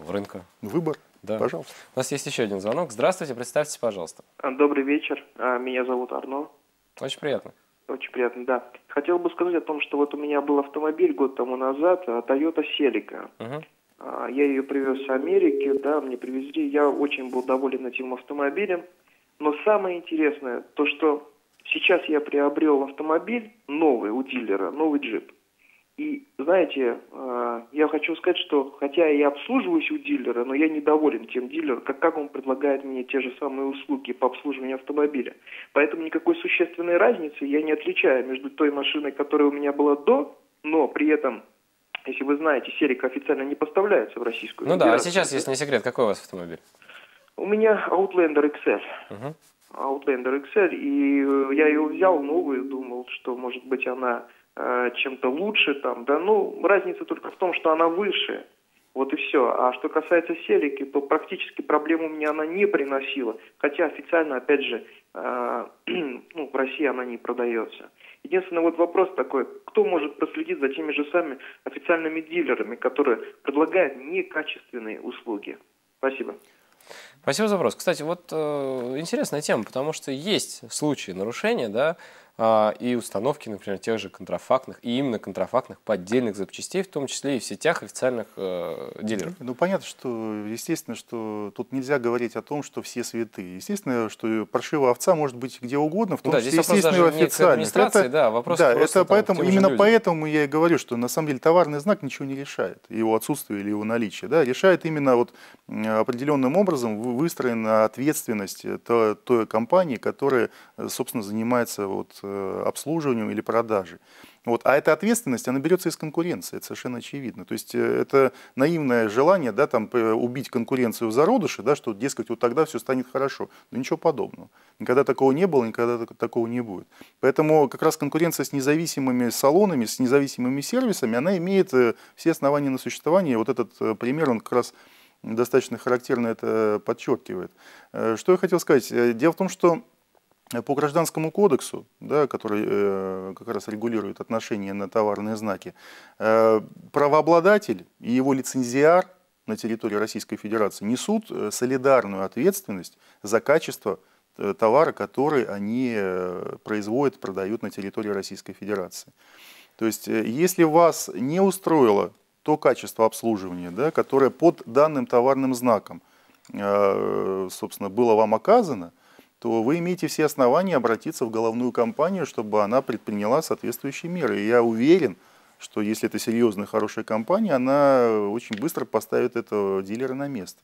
рынка. Выбор. Да. Пожалуйста. У нас есть еще один звонок. Здравствуйте, представьтесь, пожалуйста. А, добрый вечер. А, меня зовут Арно. Очень приятно. Очень приятно, да. Хотел бы сказать о том, что вот у меня был автомобиль год тому назад, э, Toyota Celica. Угу. А, я ее привез с Америки, да, мне привезли. Я очень был доволен этим автомобилем. Но самое интересное, то что сейчас я приобрел автомобиль новый у дилера, новый джип. И, знаете, а, я хочу сказать, что хотя я обслуживаюсь у дилера, но я недоволен тем дилером, как, как он предлагает мне те же самые услуги по обслуживанию автомобиля. Поэтому никакой существенной разницы я не отличаю между той машиной, которая у меня была до, но при этом если вы знаете, Серика официально не поставляется в Российскую ну да, а сейчас, есть не секрет, какой у вас автомобиль? У меня Outlander XL. Угу. Outlander XL, и э, я ее взял новую, думал, что, может быть, она э, чем-то лучше там, да, ну, разница только в том, что она выше, вот и все. А что касается Серики, то практически проблем у меня она не приносила. Хотя официально, опять же, э, ну, в России она не продается. Единственный вот вопрос такой, кто может проследить за теми же самыми официальными дилерами, которые предлагают некачественные услуги? Спасибо. Спасибо за вопрос. Кстати, вот э, интересная тема, потому что есть случаи нарушения, да, а, и установки, например, тех же контрафактных, и именно контрафактных поддельных запчастей, в том числе и в сетях официальных э, дилеров. Ну, понятно, что, естественно, что тут нельзя говорить о том, что все святы. Естественно, что паршивая овца может быть где угодно, в ну том да, числе, естественно, официально. Это, да, вопрос да, просто, это там, поэтому, именно людям. поэтому я и говорю, что на самом деле товарный знак ничего не решает, его отсутствие или его наличие. Да, решает именно вот определенным образом выстроена ответственность э, той, той компании, которая, э, собственно, занимается вот Э, обслуживанием или продажей. Вот. А эта ответственность, она берется из конкуренции, это совершенно очевидно. То есть э, это наивное желание да, там, убить конкуренцию в зародыше, да, что, дескать, вот тогда все станет хорошо. Да ничего подобного. Никогда такого не было, никогда такого не будет. Поэтому как раз конкуренция с независимыми салонами, с независимыми сервисами, она имеет э, все основания на существование. Вот этот пример, он как раз достаточно характерно это подчеркивает. Что я хотел сказать? Дело в том, что по гражданскому кодексу, да, который э, как раз регулирует отношения на товарные знаки, э, правообладатель и его лицензиар на территории Российской Федерации несут э, солидарную ответственность за качество э, товара, который они э, производят, продают на территории Российской Федерации. То есть, если вас не устроило то качество обслуживания, да, которое под данным товарным знаком, собственно, было вам оказано, то вы имеете все основания обратиться в головную компанию, чтобы она предприняла соответствующие меры. И я уверен, что если это серьезная, хорошая компания, она очень быстро поставит этого дилера на место.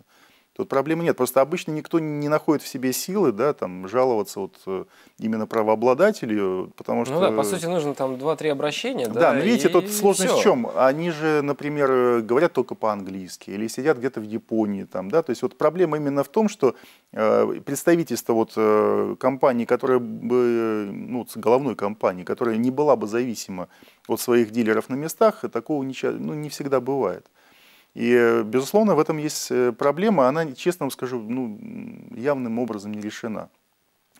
Тут проблемы нет. Просто обычно никто не находит в себе силы да, там, жаловаться вот э, именно правообладателю, потому ну что... Ну да, по сути, нужно там 2-3 обращения. Да, да но видите, и... тут сложность в чем? Они же, например, говорят только по-английски или сидят где-то в Японии. Там, да? То есть вот проблема именно в том, что э, представительство вот, э, компании, которая бы, ну, головной компании, которая не была бы зависима от своих дилеров на местах, такого не, ну, не всегда бывает. И, э, безусловно, в этом есть э, проблема, она, честно вам скажу, ну, явным образом не решена.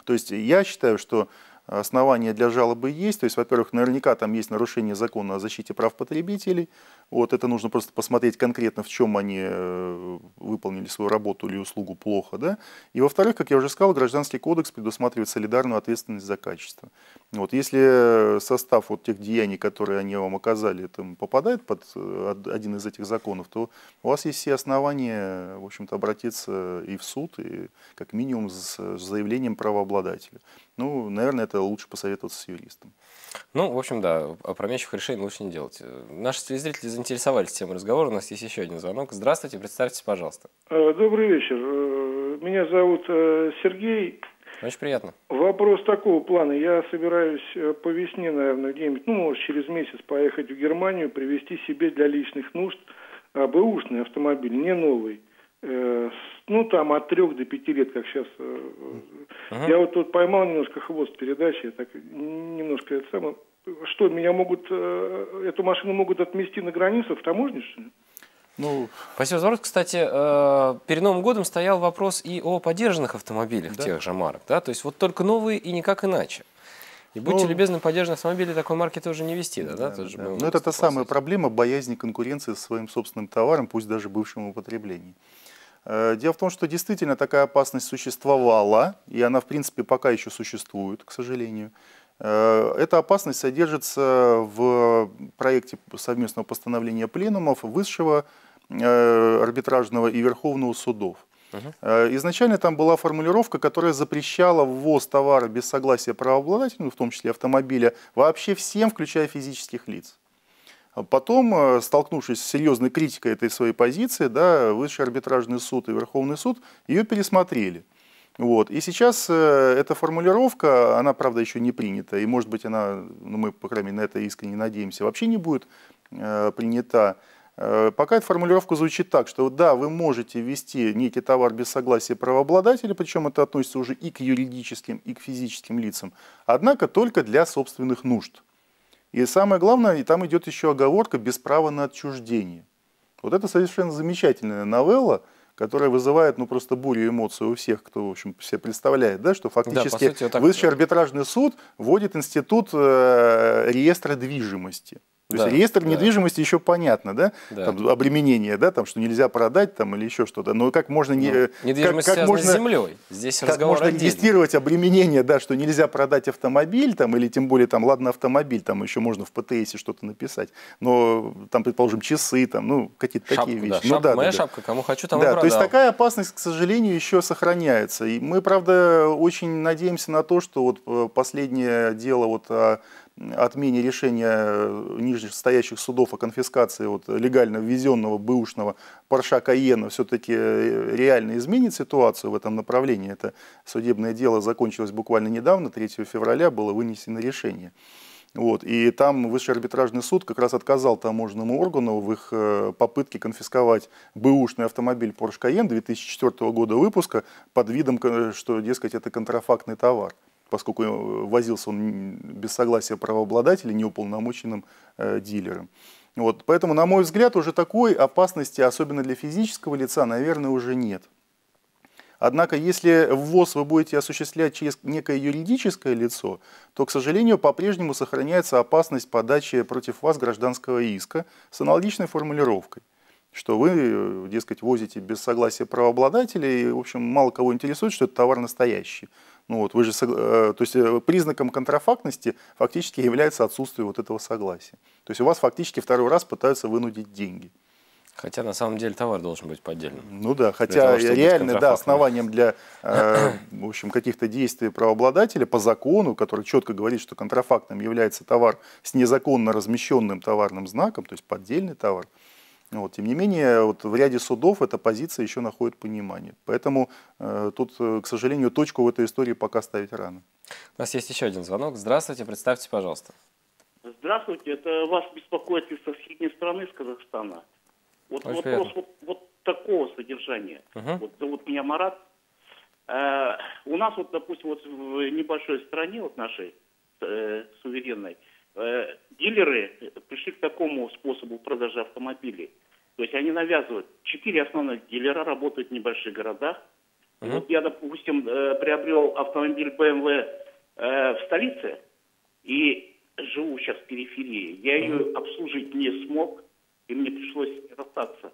То есть я считаю, что основания для жалобы есть. То есть, во-первых, наверняка там есть нарушение закона о защите прав потребителей. Вот это нужно просто посмотреть конкретно, в чем они э, выполнили свою работу или услугу плохо. Да? И во-вторых, как я уже сказал, Гражданский кодекс предусматривает солидарную ответственность за качество. Вот, если состав вот тех деяний, которые они вам оказали, там, попадает под э, один из этих законов, то у вас есть все основания в общем-то, обратиться и в суд, и как минимум с заявлением правообладателя. Ну, наверное, это лучше посоветоваться с юристом. Ну, в общем, да, опрометчивых а решений лучше не делать. Э, наши телезрители заинтересовались темой разговора. У нас есть еще один звонок. Здравствуйте, представьтесь, пожалуйста. Э, добрый вечер. Э, меня зовут Сергей. Очень приятно. Вопрос такого плана. Я собираюсь по весне, наверное, где-нибудь, ну, может, через месяц поехать в Германию, привезти себе для личных нужд АБУшный автомобиль, не новый. Э, ну, там от трех до пяти лет, как сейчас. Э, э, ага. Я вот тут поймал немножко хвост передачи, так немножко это самое. Что, меня могут, эту машину могут отмести на границу в таможне, что ли? Ну, спасибо за вопрос. Кстати, перед Новым годом стоял вопрос и о поддержанных автомобилях да. тех же марок. Да? То есть вот только новые и никак иначе. И будьте ну, любезны, поддержанные автомобили такой марки тоже не вести. Да, да, да, да. Но это та самая проблема боязни конкуренции с своим собственным товаром, пусть даже бывшим употреблением. Э, дело в том, что действительно такая опасность существовала, и она, в принципе, пока еще существует, к сожалению. Э, эта опасность содержится в проекте совместного постановления пленумов высшего э, арбитражного и верховного судов. Изначально там была формулировка, которая запрещала ввоз товара без согласия правообладателя, ну, в том числе автомобиля, вообще всем, включая физических лиц. Потом, э, столкнувшись с серьезной критикой этой своей позиции, да, Высший арбитражный суд и Верховный суд ее пересмотрели. Вот. И сейчас э, эта формулировка, она, правда, еще не принята, и, может быть, она, ну, мы, по крайней мере, на это искренне надеемся, вообще не будет э, принята. Э, пока эта формулировка звучит так, что да, вы можете ввести некий товар без согласия правообладателя, причем это относится уже и к юридическим, и к физическим лицам, однако только для собственных нужд. И самое главное, и там идет еще оговорка «без права на отчуждение». Вот это совершенно замечательная новелла, которая вызывает ну просто бурю эмоций у всех, кто в общем все представляет, да, что фактически да, сути, высший арбитражный суд вводит институт э, реестра движимости. То да, есть реестр да. недвижимости еще понятно, да? да. Там, обременение, да, там, что нельзя продать там, или еще что-то. Но как можно... Не, ну, э, недвижимость как, как можно, с землей. Здесь как можно отдельный. инвестировать обременение, да, что нельзя продать автомобиль, там, или тем более, там, ладно, автомобиль, там еще можно в ПТС что-то написать. Но там, предположим, часы, там, ну, какие-то такие вещи. Ну да, ну, шап, да, моя да, шапка, кому хочу, там да, и То есть такая опасность, к сожалению, еще сохраняется. И мы, правда, очень надеемся на то, что вот э, последнее дело вот о отмене решения э, нижестоящих судов о конфискации вот легально ввезенного бэушного Порша Каена все-таки э, реально изменит ситуацию в этом направлении. Это судебное дело закончилось буквально недавно, 3 февраля было вынесено решение. Вот. И там высший арбитражный суд как раз отказал таможенному органу в их э, попытке конфисковать бэушный автомобиль Porsche Cayenne 2004 года выпуска под видом, что, дескать, это контрафактный товар поскольку э, возился он без согласия правообладателя неуполномоченным э, дилером. Вот, поэтому, на мой взгляд, уже такой опасности, особенно для физического лица, наверное, уже нет. Однако, если ввоз вы будете осуществлять через некое юридическое лицо, то, к сожалению, по-прежнему сохраняется опасность подачи против вас гражданского иска с аналогичной формулировкой что вы, э, дескать, возите без согласия правообладателей, и, в общем, мало кого интересует, что это товар настоящий. Ну вот, вы же, э, то есть э, признаком контрафактности фактически является отсутствие вот этого согласия. То есть у вас фактически второй раз пытаются вынудить деньги. Хотя на самом деле товар должен быть поддельным. Ну да, хотя того, реально, да, основанием для в общем, каких-то действий правообладателя по закону, который четко говорит, что контрафактным является товар с незаконно размещенным товарным знаком, то есть поддельный товар, ну вот, тем не менее, вот в ряде судов эта позиция еще находит понимание. Поэтому э, тут, э, к сожалению, точку в этой истории пока ставить рано. У нас есть еще один звонок. Здравствуйте, представьте, пожалуйста. Здравствуйте, это вас беспокоит из соседней страны, из Казахстана. Вот Очень вопрос вот, вот такого содержания. Угу. Вот, вот меня Марат. Э, у нас вот, допустим, вот в небольшой стране вот нашей э, суверенной, Э, дилеры пришли к такому способу продажи автомобилей. То есть они навязывают. Четыре основных дилера работают в небольших городах. uh Вот я, допустим, э, приобрел автомобиль BMW э, в столице и живу сейчас в периферии. Я ее обслужить не смог, и мне пришлось расстаться.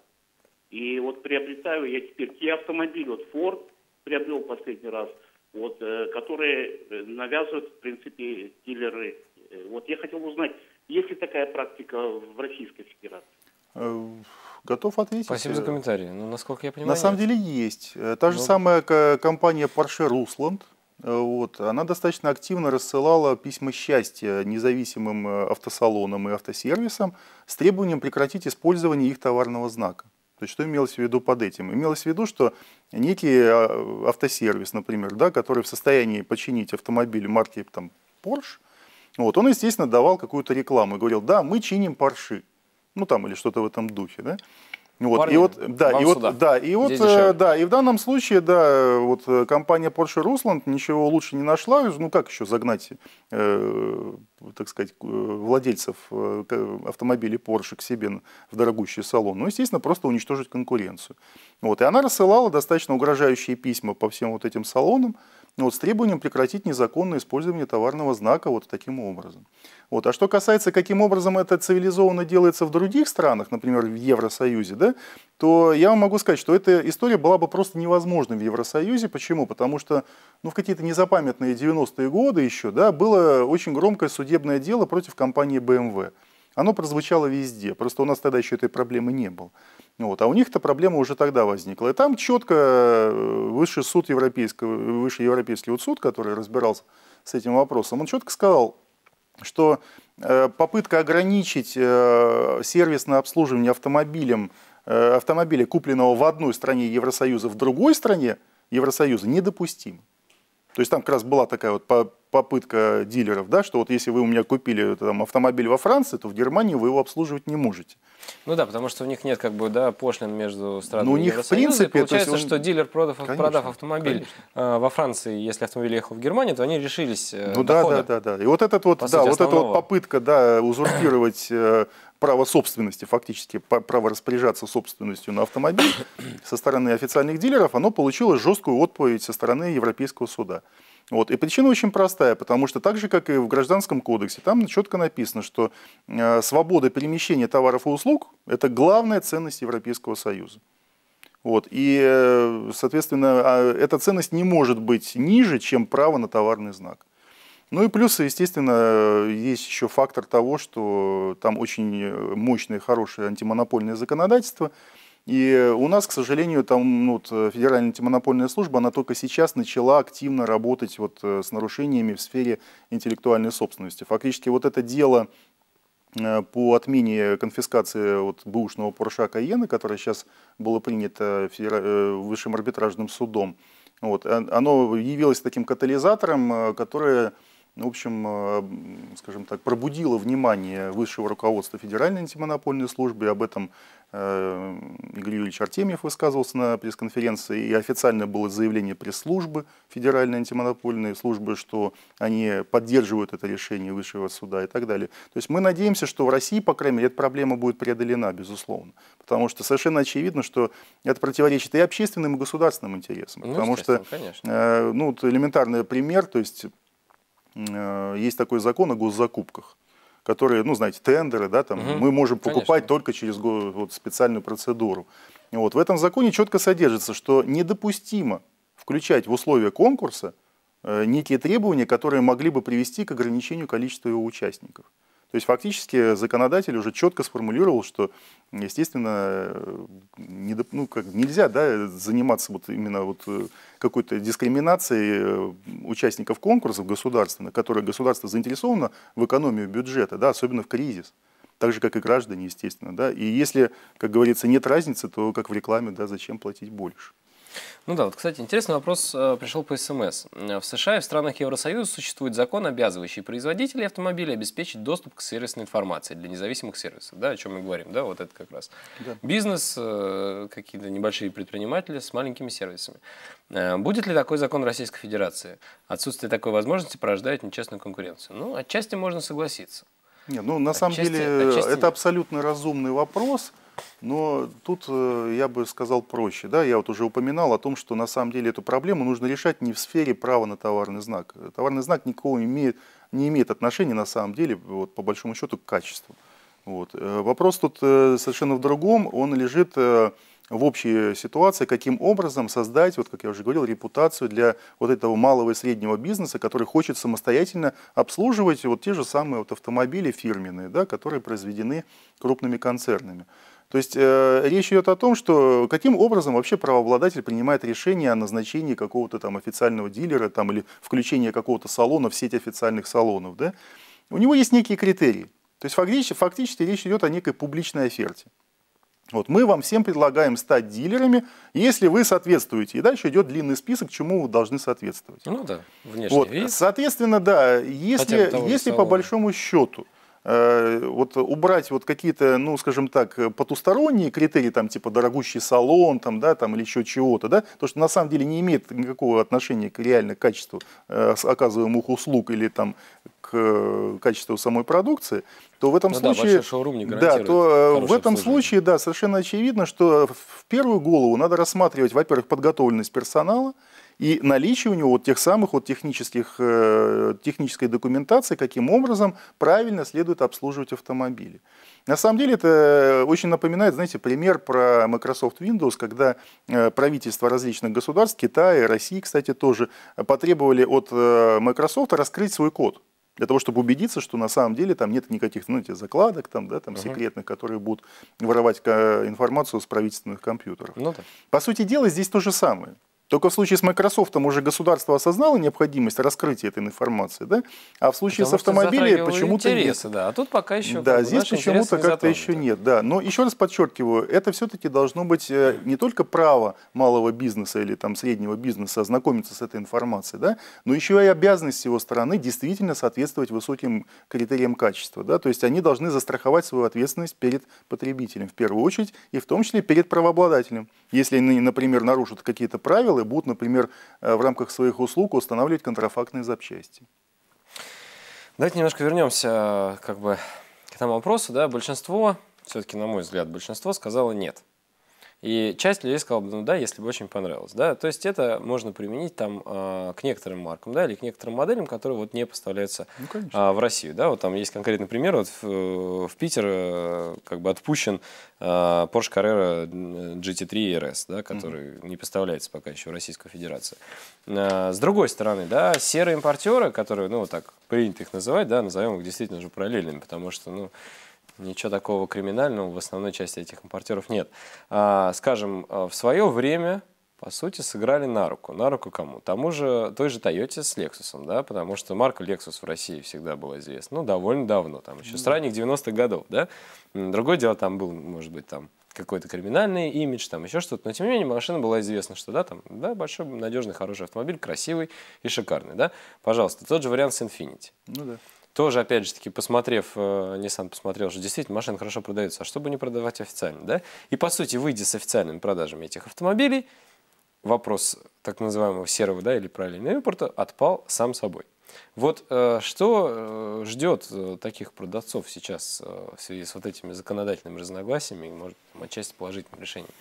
И вот приобретаю я теперь те автомобили, вот Ford приобрел последний раз, вот, которые навязывают, в принципе, дилеры Э, вот я хотел узнать, есть ли такая практика в Российской Федерации? Э, готов ответить. Спасибо э, за комментарий. Ну, насколько я понимаю. На самом нет. деле есть. Та же Но... Ну. самая компания Porsche Rusland, вот, она достаточно активно рассылала письма счастья независимым автосалонам и автосервисам с требованием прекратить использование их товарного знака. То есть что имелось в виду под этим? Имелось в виду, что некий автосервис, например, да, который в состоянии починить автомобиль марки там, Porsche, ну вот, он, естественно, давал какую-то рекламу и говорил, да, мы чиним парши. Ну, там, или что-то в этом духе, да? Ну вот, Парни, и вот, да, и вот, сюда. да, и вот, э, да, и в данном случае, да, вот э, компания Porsche Rusland ничего лучше не нашла, ну как еще загнать, э, так сказать, э, владельцев э, автомобилей Porsche к себе в дорогущий салон? Ну, естественно, просто уничтожить конкуренцию. Вот, и она рассылала достаточно угрожающие письма по всем вот этим салонам, вот, с требованием прекратить незаконное использование товарного знака вот таким образом. Вот. А что касается, каким образом это цивилизованно делается в других странах, например, в Евросоюзе, да, то я вам могу сказать, что эта история была бы просто невозможна в Евросоюзе. Почему? Потому что ну, в какие-то незапамятные 90-е годы еще да, было очень громкое судебное дело против компании BMW. Оно прозвучало везде, просто у нас тогда еще этой проблемы не было. Вот. А у них-то проблема уже тогда возникла. И там четко э, высший суд европейского, высший европейский вот суд, который разбирался с этим вопросом, он четко сказал, что э, попытка ограничить э, сервисное обслуживание автомобилем, автомобиля, купленного в одной стране Евросоюза, в другой стране Евросоюза, недопустима. То есть там как раз была такая вот попытка дилеров, да, что вот если вы у меня купили э, там, автомобиль во Франции, то в Германии вы его обслуживать не можете. Ну да, потому что у них нет как бы да, пошлин между странами Ну у них в принципе, получается, он... что дилер, продав, конечно, продав автомобиль конечно. Э, во Франции, если автомобиль ехал в Германию, то они решились э, Ну да, да, да, да. И вот, этот вот, да, сути, вот эта вот попытка да, узурпировать право собственности, фактически право распоряжаться собственностью на автомобиль со стороны официальных дилеров, оно получило жесткую отповедь со стороны Европейского суда. Вот. И причина очень простая, потому что так же, как и в Гражданском кодексе, там четко написано, что э, свобода перемещения товаров и услуг – это главная ценность Европейского Союза. Вот. И, э, соответственно, а, эта ценность не может быть ниже, чем право на товарный знак. Ну и плюсы, естественно, есть еще фактор того, что там очень э, мощное, хорошее антимонопольное законодательство. И у нас, к сожалению, там ну, вот, э, Федеральная антимонопольная служба, она только сейчас начала активно работать вот, э, с нарушениями в сфере интеллектуальной собственности. Фактически вот это дело по отмене конфискации вот бывшего Порша Каена, которое сейчас было принято высшим арбитражным судом, вот, оно явилось таким катализатором, которое ну, в общем, э, скажем так, пробудило внимание высшего руководства Федеральной антимонопольной службы. Об этом э, Игорь Юрьевич Артемьев высказывался на пресс-конференции, и официально было заявление пресс-службы Федеральной антимонопольной службы, что они поддерживают это решение высшего суда и так далее. То есть мы надеемся, что в России, по крайней мере, эта проблема будет преодолена, безусловно. Потому что совершенно очевидно, что это противоречит и общественным, и государственным интересам. Ну, потому что, конечно. Э, ну, элементарный пример, то есть Э, есть такой закон о госзакупках которые, ну, знаете, тендеры, да, там, угу, мы можем покупать конечно. только через вот, специальную процедуру. Вот, в этом законе четко содержится, что недопустимо включать в условия конкурса э, некие требования, которые могли бы привести к ограничению количества его участников. То есть фактически законодатель уже четко сформулировал, что, естественно, не, ну, как, нельзя да, заниматься вот именно вот э, какой-то дискриминацией э, участников конкурсов государственных, которые государство заинтересовано в экономии бюджета, да, особенно в кризис так же, как и граждане, естественно. Да? И если, как говорится, нет разницы, то, как в рекламе, да, зачем платить больше? Ну да, вот, кстати, интересный вопрос э, пришел по СМС. Э, в США и в странах Евросоюза существует закон, обязывающий производителей автомобилей обеспечить доступ к сервисной информации для независимых сервисов, да, о чем мы говорим, да, вот это как раз. Да. Бизнес, э, какие-то небольшие предприниматели с маленькими сервисами. Будет ли такой закон Российской Федерации? Отсутствие такой возможности порождает нечестную конкуренцию. Ну, отчасти можно согласиться. Не, ну на отчасти, самом деле отчасти это абсолютно разумный вопрос. Но тут э, я бы сказал проще. Да? Я вот уже упоминал о том, что на самом деле эту проблему нужно решать не в сфере права на товарный знак. Товарный знак никакого имеет, не имеет отношения на самом деле, вот, по большому счету, к качеству. Вот. Э, вопрос тут э, совершенно в другом. Он лежит в общей ситуации, каким образом создать, вот как я уже говорил, репутацию для вот этого малого и среднего бизнеса, который хочет самостоятельно обслуживать вот те же самые вот автомобили фирменные, да, которые произведены крупными концернами. То есть э, речь идет о том, что каким образом вообще правообладатель принимает решение о назначении какого-то там официального дилера там, или включении какого-то салона в сеть официальных салонов. Да? У него есть некие критерии. То есть фактически, фактически речь идет о некой публичной оферте. Вот, мы вам всем предлагаем стать дилерами, если вы соответствуете. И дальше идет длинный список, чему вы должны соответствовать. Ну да, внешний вот, вид. Соответственно, да, если, если по большому счету – Э, вот убрать вот какие-то, ну, скажем так, э, потусторонние критерии, там, типа дорогущий салон, там, да, там, или еще чего-то, да, то, что на самом деле не имеет никакого отношения к реально качеству э, оказываемых услуг или там к э, качеству самой продукции, то в этом ну случае, да, да то в этом случае, да, совершенно очевидно, что в первую голову надо рассматривать, во-первых, подготовленность персонала, и наличие у него вот тех самых вот технических, э, технической документации, каким образом правильно следует обслуживать автомобили. На самом деле это э, очень напоминает, знаете, пример про Microsoft Windows, когда э, правительства различных государств, Китая, России, кстати, тоже, э, потребовали от Microsoft раскрыть свой код для того, чтобы убедиться, что на самом деле там нет никаких ну, знаете, закладок там, да, там, uh секретных, которые будут воровать информацию с правительственных компьютеров. Ну, да. По сути дела, здесь то же самое. Только в случае с Microsoft уже государство осознало необходимость раскрытия этой информации, да? а в случае Потому с автомобилями почему-то нет. Да, а тут пока еще... Да, здесь почему-то как-то еще нет. Да. Но еще раз подчеркиваю, это все-таки должно быть э, не только право малого бизнеса или там, среднего бизнеса ознакомиться с этой информацией, да? но еще и обязанность его стороны действительно соответствовать высоким критериям качества. Да? То есть они должны застраховать свою ответственность перед потребителем в первую очередь и в том числе перед правообладателем. Если они, например, нарушат какие-то правила, филиалы будут, например, э, в рамках своих услуг устанавливать контрафактные запчасти. Давайте немножко вернемся э, как бы, к этому вопросу. Да? Большинство, все-таки, на мой взгляд, большинство сказало нет. И часть людей сказала бы, ну да, если бы очень понравилось. Да? То есть это можно применить там а, к некоторым маркам да, или к некоторым моделям, которые вот не поставляются ну, конечно. А, в Россию. Да? Вот там есть конкретный пример. Вот в, э, в Питер э, как бы отпущен а, Porsche Carrera э, GT3 RS, да, который угу. не поставляется пока еще в Российскую Федерацию. С другой стороны, да, серые импортеры, которые, ну вот так принято их называть, да, назовем их действительно уже параллельными, потому что, ну, ничего такого криминального в основной части этих импортеров нет. А, скажем, э, в свое время по сути, сыграли на руку. На руку кому? Тому же, той же Тойоте с Лексусом, да, потому что марка Lexus в России всегда была известна, ну, довольно давно, там, еще с ранних 90-х годов, да. Другое дело, там был, может быть, там, какой-то криминальный имидж, там еще что-то. Но тем не менее машина была известна, что да, там, да, большой, надежный, хороший автомобиль, красивый и шикарный, да. Пожалуйста, тот же вариант с Infiniti. Ну да. Тоже, опять же таки, посмотрев, э, Nissan посмотрел, что действительно машины хорошо продаются, а чтобы не продавать официально, да? И, по сути, выйдя с официальными продажами этих автомобилей, вопрос так называемого серого, да, или параллельного импорта отпал сам собой. Вот э, что э, ждет таких продавцов сейчас в связи с вот этими законодательными разногласиями может, отчасти положительным решением?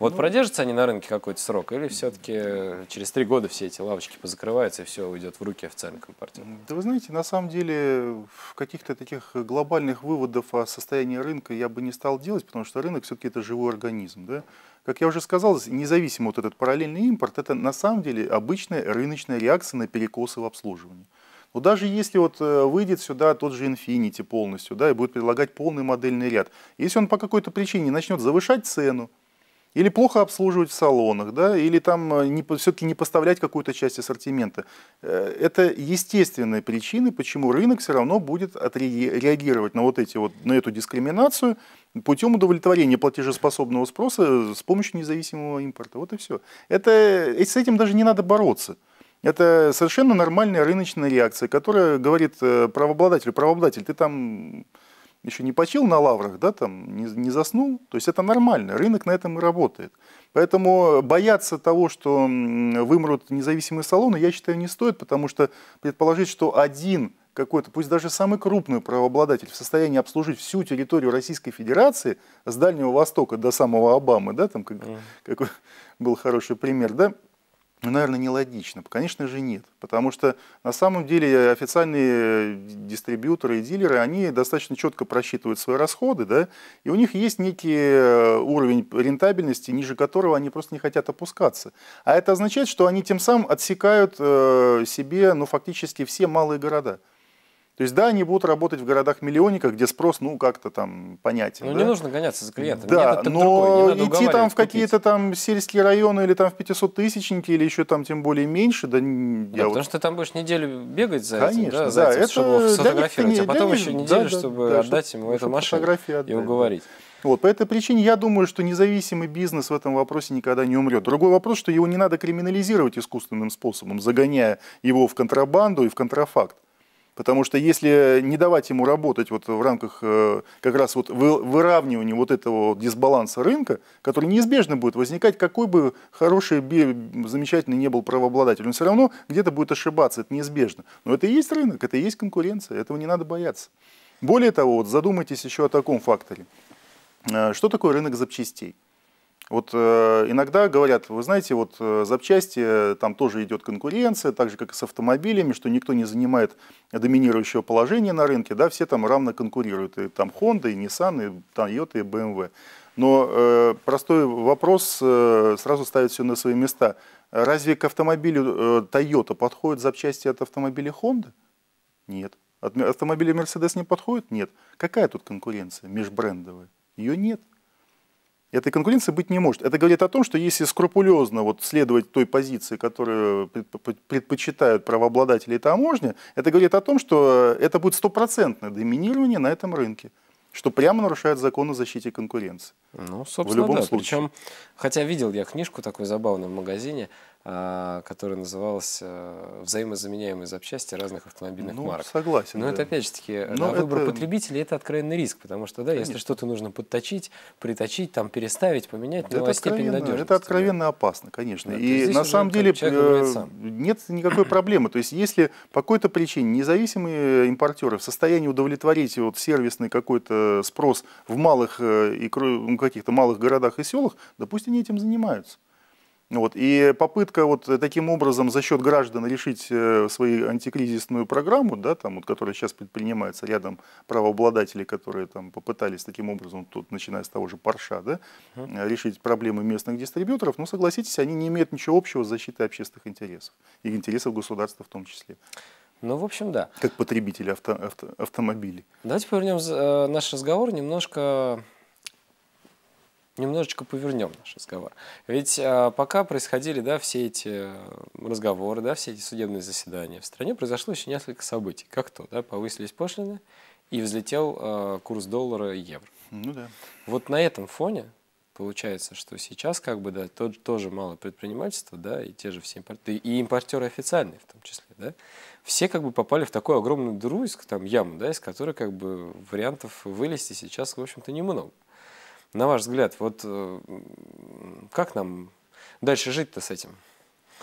Вот ну, продержатся они на рынке какой-то срок, или все-таки э, через три года все эти лавочки позакрываются и все уйдет в руки официальной компартии? Да вы знаете, на самом деле в каких-то таких э, глобальных выводов о состоянии рынка я бы не стал делать, потому что рынок все-таки это живой организм. Да? Как я уже сказал, независимо от этот параллельный импорт, это на самом деле обычная рыночная реакция на перекосы в обслуживании. Но даже если вот э, выйдет сюда тот же Infinity полностью, да, и будет предлагать полный модельный ряд, если он по какой-то причине начнет завышать цену, или плохо обслуживать в салонах, да, или там э, не, все-таки не поставлять какую-то часть ассортимента. Э, это естественные причины, почему рынок все равно будет отреагировать на вот эти вот, на эту дискриминацию путем удовлетворения платежеспособного спроса э, с помощью независимого импорта. Вот и все. Это, с этим даже не надо бороться. Это совершенно нормальная рыночная реакция, которая говорит правообладателю, правообладатель, ты там еще не почил на лаврах, да, там, не, не заснул. То есть это нормально, рынок на этом и работает. Поэтому бояться того, что вымрут независимые салоны, я считаю, не стоит, потому что предположить, что один какой-то, пусть даже самый крупный правообладатель в состоянии обслужить всю территорию Российской Федерации с Дальнего Востока до самого Обамы, да, там как, mm. какой был хороший пример, да, ну, наверное, нелогично. Конечно же, нет. Потому что на самом деле э, официальные э, дистрибьюторы и дилеры, они достаточно четко просчитывают свои расходы, да, и у них есть некий э, уровень рентабельности, ниже которого они просто не хотят опускаться. А это означает, что они тем самым отсекают себе, ну, фактически все малые города. То есть, да, они будут работать в городах-миллионниках, где спрос, ну, как-то там понятен. Ну, да? не нужно гоняться за клиентами. Да, Нет, но другой, идти там в какие-то там сельские районы или там в 500-тысячники, или еще там тем более меньше, да, да я потому вот... что ты там будешь неделю бегать за Конечно, этим, да, за да, этим, это... чтобы сфотографировать, не, а потом еще неделю, да, чтобы да, отдать ему эту машину отдать, и уговорить. Вот, по этой причине я думаю, что независимый бизнес в этом вопросе никогда не умрет. Другой вопрос, что его не надо криминализировать искусственным способом, загоняя его в контрабанду и в контрафакт. Потому что если э, не давать ему работать вот в рамках э, как раз вот выравнивания вот этого дисбаланса рынка, который неизбежно будет возникать, какой бы хороший, замечательный не был правообладатель, он все равно где-то будет ошибаться, это неизбежно. Но это и есть рынок, это и есть конкуренция, этого не надо бояться. Более того, вот задумайтесь еще о таком факторе. Э, что такое рынок запчастей? Вот э, иногда говорят, вы знаете, вот э, запчасти, э, там тоже идет конкуренция, так же как и с автомобилями, что никто не занимает доминирующего положения на рынке, да, все там равно конкурируют, и там Honda, и Nissan, и Toyota, и BMW. Но э, простой вопрос э, сразу ставит все на свои места. Разве к автомобилю э, Toyota подходят запчасти от автомобиля Honda? Нет. От автомобиля Mercedes не подходит? Нет. Какая тут конкуренция межбрендовая? Ее нет этой конкуренции быть не может. Это говорит о том, что если скрупулезно вот следовать той позиции, которую предпочитают правообладатели и таможни, это говорит о том, что э, это будет стопроцентное доминирование на этом рынке что прямо нарушает закон о защите конкуренции. Ну, собственно, в любом да. Случае. Причем, хотя видел я книжку такой забавную в магазине, а, который назывался э, «Взаимозаменяемые запчасти разных автомобильных ну, марок». согласен. Но да. это, опять же таки, э, Но на это... выбор потребителей это откровенный риск, потому что, да, Конечно. если что-то нужно подточить, приточить, там, переставить, поменять, ну, это ну, степень надежности. Это откровенно опасно, конечно. Да, и на самом деле э, нет никакой проблемы. То есть если по какой-то причине независимые импортеры в состоянии удовлетворить вот сервисный какой-то спрос в малых и ну, каких-то малых городах и селах, допустим, они этим занимаются. Вот. И попытка вот таким образом за счет граждан решить э, свою антикризисную программу, да, там, вот, которая сейчас предпринимается рядом правообладателей, которые там, попытались таким образом, тут, начиная с того же Парша, да, uh решить проблемы местных дистрибьюторов, но ну, согласитесь, они не имеют ничего общего с защитой общественных интересов и интересов государства в том числе. Ну, в общем, да. Как потребители авто, авто, автомобилей. Давайте повернем э, наш разговор немножко немножечко повернем наш разговор. Ведь а, пока происходили да, все эти э, разговоры, да, все эти судебные заседания, в стране произошло еще несколько событий. Как то, да, повысились пошлины и взлетел а, курс доллара и евро. Ну да. Вот на этом фоне получается, что сейчас как бы, да, тот, тоже мало предпринимательства, да, и те же все импорты, и импортеры официальные в том числе, да, все как бы попали в такую огромную дыру, там, яму, да, из которой как бы вариантов вылезти сейчас, в общем-то, немного. На ваш взгляд, вот э, как нам дальше жить-то с этим?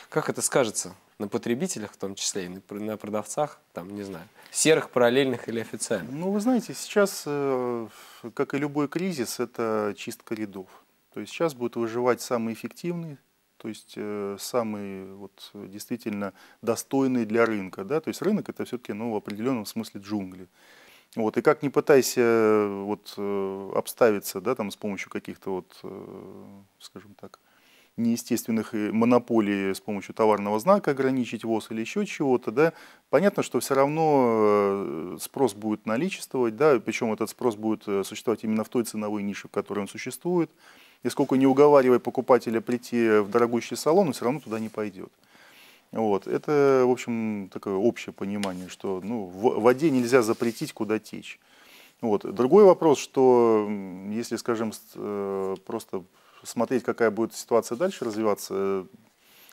Как это скажется на потребителях, в том числе и на продавцах, там, не знаю, серых, параллельных или официальных? Ну, вы знаете, сейчас, э, как и любой кризис, это чистка рядов. То есть сейчас будут выживать самые эффективные, то есть э, самые вот, действительно достойные для рынка. Да? То есть рынок это все-таки ну, в определенном смысле джунгли. Вот, и как не пытайся э, вот, э, обставиться да, там, с помощью каких-то, вот, э, скажем так, неестественных монополий с помощью товарного знака ограничить ВОЗ или еще чего-то, да, понятно, что все равно спрос будет наличествовать, да, причем этот спрос будет существовать именно в той ценовой нише, в которой он существует. И сколько не уговаривай покупателя прийти в дорогущий салон, он все равно туда не пойдет. Вот. Это, в общем, такое общее понимание, что ну, в воде нельзя запретить, куда течь. Вот. Другой вопрос, что если, скажем, э, просто смотреть, какая будет ситуация дальше развиваться,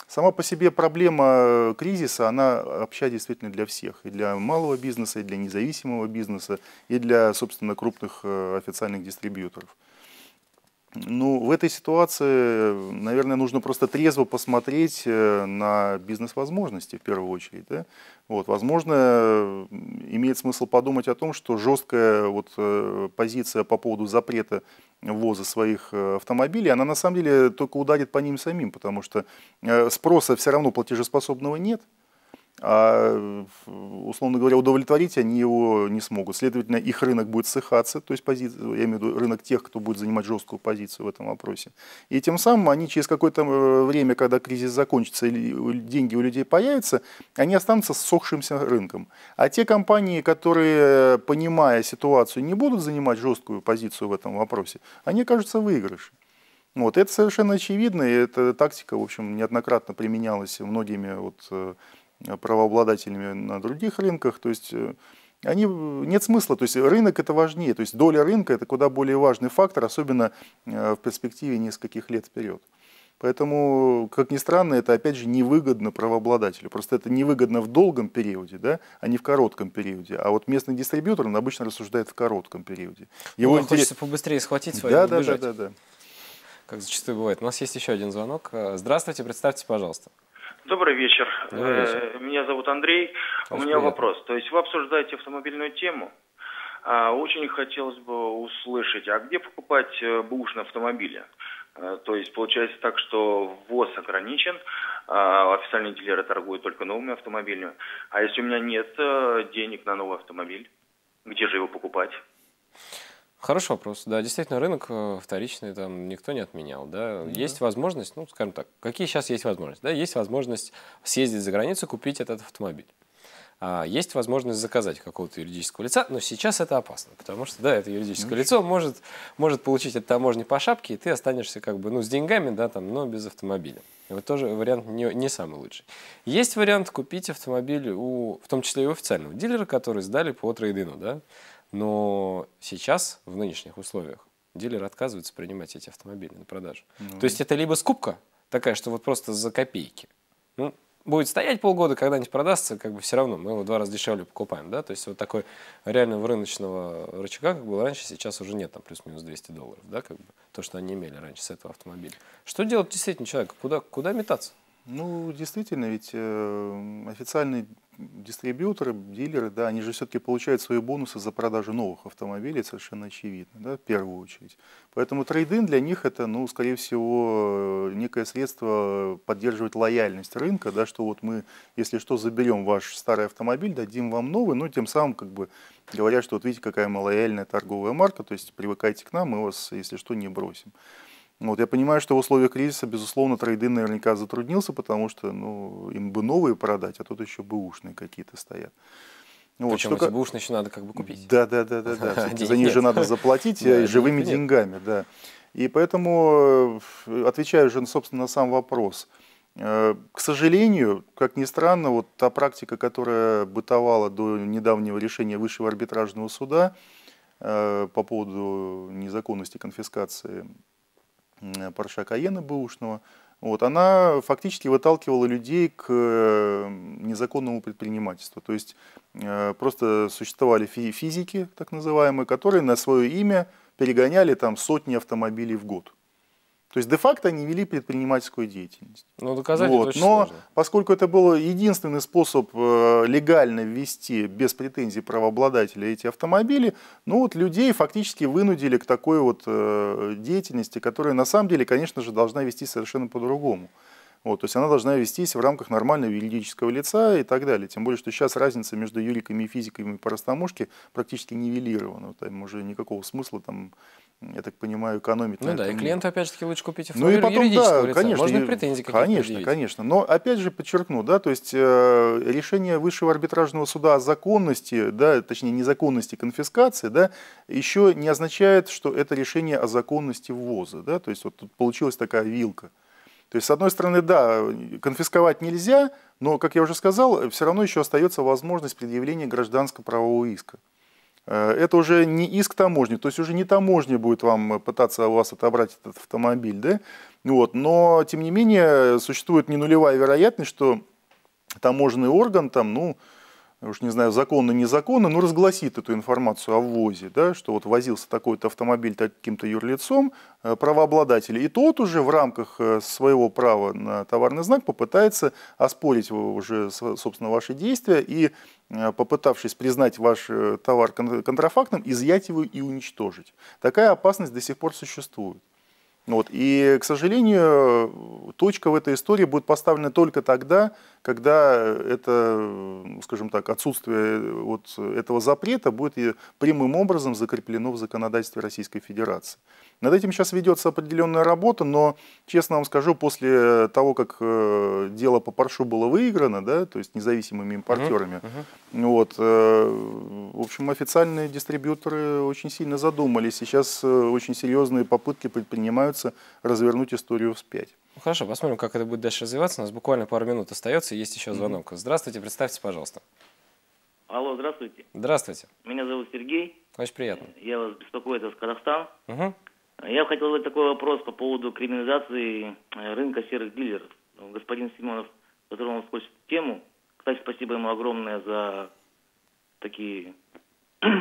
сама по себе проблема кризиса, она общая действительно для всех. И для малого бизнеса, и для независимого бизнеса, и для, собственно, крупных э, официальных дистрибьюторов. Ну, в этой ситуации, наверное, нужно просто трезво посмотреть э, на бизнес-возможности в первую очередь. Да? Вот, возможно, имеет смысл подумать о том, что жесткая вот, э, позиция по поводу запрета ввоза своих э, автомобилей, она на самом деле только ударит по ним самим, потому что спроса все равно платежеспособного нет – а, условно говоря, удовлетворить они его не смогут. Следовательно, их рынок будет ссыхаться, то есть позиция, я имею в виду рынок тех, кто будет занимать жесткую позицию в этом вопросе. И тем самым они через какое-то э, время, когда кризис закончится или деньги у людей появятся, они останутся с сохшимся рынком. А те компании, которые, э, понимая ситуацию, не будут занимать жесткую позицию в этом вопросе, они окажутся выигрышем. Вот, это совершенно очевидно, и эта тактика, в общем, неоднократно применялась многими вот, э, правообладателями на других рынках. То есть э, они, нет смысла, то есть рынок это важнее, то есть доля рынка это куда более важный фактор, особенно э, в перспективе нескольких лет вперед. Поэтому, как ни странно, это опять же невыгодно правообладателю. Просто это невыгодно в долгом периоде, да, а не в коротком периоде. А вот местный дистрибьютор, он обычно рассуждает в коротком периоде. Его ну, интерес... хочется побыстрее схватить свои да, да, да, да, да. Как зачастую бывает. У нас есть еще один звонок. Э, здравствуйте, представьте, пожалуйста. Добрый вечер. Добрый вечер. Э, меня зовут Андрей. Очень У меня приятно. вопрос. То есть вы обсуждаете автомобильную тему. А, очень хотелось бы услышать, а где покупать э, бушные автомобили? Э, то есть получается так, что ввоз ограничен, а официальные дилеры торгуют только новыми автомобилями. А если у меня нет денег на новый автомобиль, где же его покупать? Хороший вопрос. Да, действительно, рынок э, вторичный там никто не отменял. Да? mm Есть возможность, ну, скажем так, какие сейчас есть возможности? Да, есть возможность съездить за границу, купить этот автомобиль. А есть возможность заказать какого-то юридического лица, но сейчас это опасно, потому что, да, это юридическое ну, лицо может, может получить от таможни по шапке, и ты останешься как бы, ну, с деньгами, да, там, но без автомобиля. это тоже вариант не, не самый лучший. Есть вариант купить автомобиль у, в том числе и у официального дилера, который сдали по трейдину, да, но сейчас, в нынешних условиях, дилер отказывается принимать эти автомобили на продажу. Ну. То есть это либо скупка такая, что вот просто за копейки. Ну, будет стоять полгода, когда-нибудь продастся, как бы все равно, мы его два раза дешевле покупаем, да, то есть вот такой реального рыночного рычага, как было раньше, сейчас уже нет, там плюс-минус 200 долларов, да, как бы, то, что они имели раньше с этого автомобиля. Что делать действительно человеку, куда, куда метаться? Ну, действительно, ведь э, официальный дистрибьюторы, дилеры, да, они же все-таки получают свои бонусы за продажу новых автомобилей, совершенно очевидно, да, в первую очередь. Поэтому трейдинг для них это, ну, скорее всего, некое средство поддерживать лояльность рынка, да, что вот мы, если что, заберем ваш старый автомобиль, дадим вам новый, ну, тем самым, как бы, говоря, что вот видите, какая мы лояльная торговая марка, то есть привыкайте к нам, мы вас, если что, не бросим. Вот, я понимаю, что в условиях кризиса, безусловно, трейды наверняка затруднился, потому что ну, им бы новые продать, а тут еще бы ушные какие-то стоят. Ну вот, Причем что... эти бушные еще надо как бы купить. Да, да, да, да, да. За них же надо заплатить э, живыми деньгами, да. И поэтому э, отвечаю уже, собственно, на сам вопрос. Э, к сожалению, как ни странно, вот та практика, которая бытовала до недавнего решения высшего арбитражного суда по поводу незаконности конфискации Порша Каена бэушного, вот, она фактически выталкивала людей к э, незаконному предпринимательству. То есть э, просто существовали физики, так называемые, которые на свое имя перегоняли там сотни автомобилей в год. То есть де-факто они вели предпринимательскую деятельность. Ну, Но доказать вот. это Но сложно. поскольку это был единственный способ э, легально ввести без претензий правообладателя эти автомобили, ну вот людей фактически вынудили к такой вот э, деятельности, которая на самом деле, конечно же, должна вести совершенно по-другому. Вот, то есть она должна вестись в рамках нормального юридического лица и так далее. Тем более, что сейчас разница между юриками и физиками по растаможке практически нивелирована. Там уже никакого смысла там я так понимаю, экономить. Ну да, этом. и клиент опять же таки лучше купить автомобиль ну, и потом, да, лица. Конечно, Можно и претензии какие-то Конечно, предъявить. конечно. Но опять же подчеркну, да, то есть э, решение высшего арбитражного суда о законности, да, точнее незаконности конфискации, да, еще не означает, что это решение о законности ввоза, да, то есть вот тут получилась такая вилка. То есть, с одной стороны, да, конфисковать нельзя, но, как я уже сказал, все равно еще остается возможность предъявления гражданско-правового иска. Э, это уже не иск таможни, то есть уже не таможня будет вам пытаться у вас отобрать этот автомобиль, да? Ну вот. Но, тем не менее, существует не нулевая вероятность, что таможенный орган там, ну, уж не знаю, законно, незаконно, но разгласит эту информацию о ввозе, да, что вот возился такой-то автомобиль таким-то юрлицом, э, правообладатель, и тот уже в рамках э, своего права на товарный знак попытается оспорить э, уже, собственно, ваши действия и, попытавшись признать ваш товар контрафактным, изъять его и уничтожить. Такая опасность до сих пор существует. Вот. И, к сожалению, точка в этой истории будет поставлена только тогда, когда это, скажем так, отсутствие э, вот этого запрета будет прямым образом закреплено в законодательстве Российской Федерации. Над этим сейчас ведется определенная работа, но, честно вам скажу, после того, как э, дело по паршу было выиграно, да, то есть независимыми импортерами, uh -huh, uh Вот, э, в общем, официальные дистрибьюторы очень сильно задумались. Сейчас э, очень серьезные попытки предпринимаются развернуть историю вспять. Ну, хорошо, посмотрим, как это будет дальше развиваться. У нас буквально пару минут остается, есть еще звонок. Uh Здравствуйте, представьте, пожалуйста. Алло, здравствуйте. Здравствуйте. Меня зовут Сергей. Очень приятно. Я вас беспокою из Казахстана. Угу. Я хотел задать такой вопрос по поводу криминализации э, рынка серых дилеров. Ну, господин Симонов затронул сквозь тему. Кстати, спасибо ему огромное за такие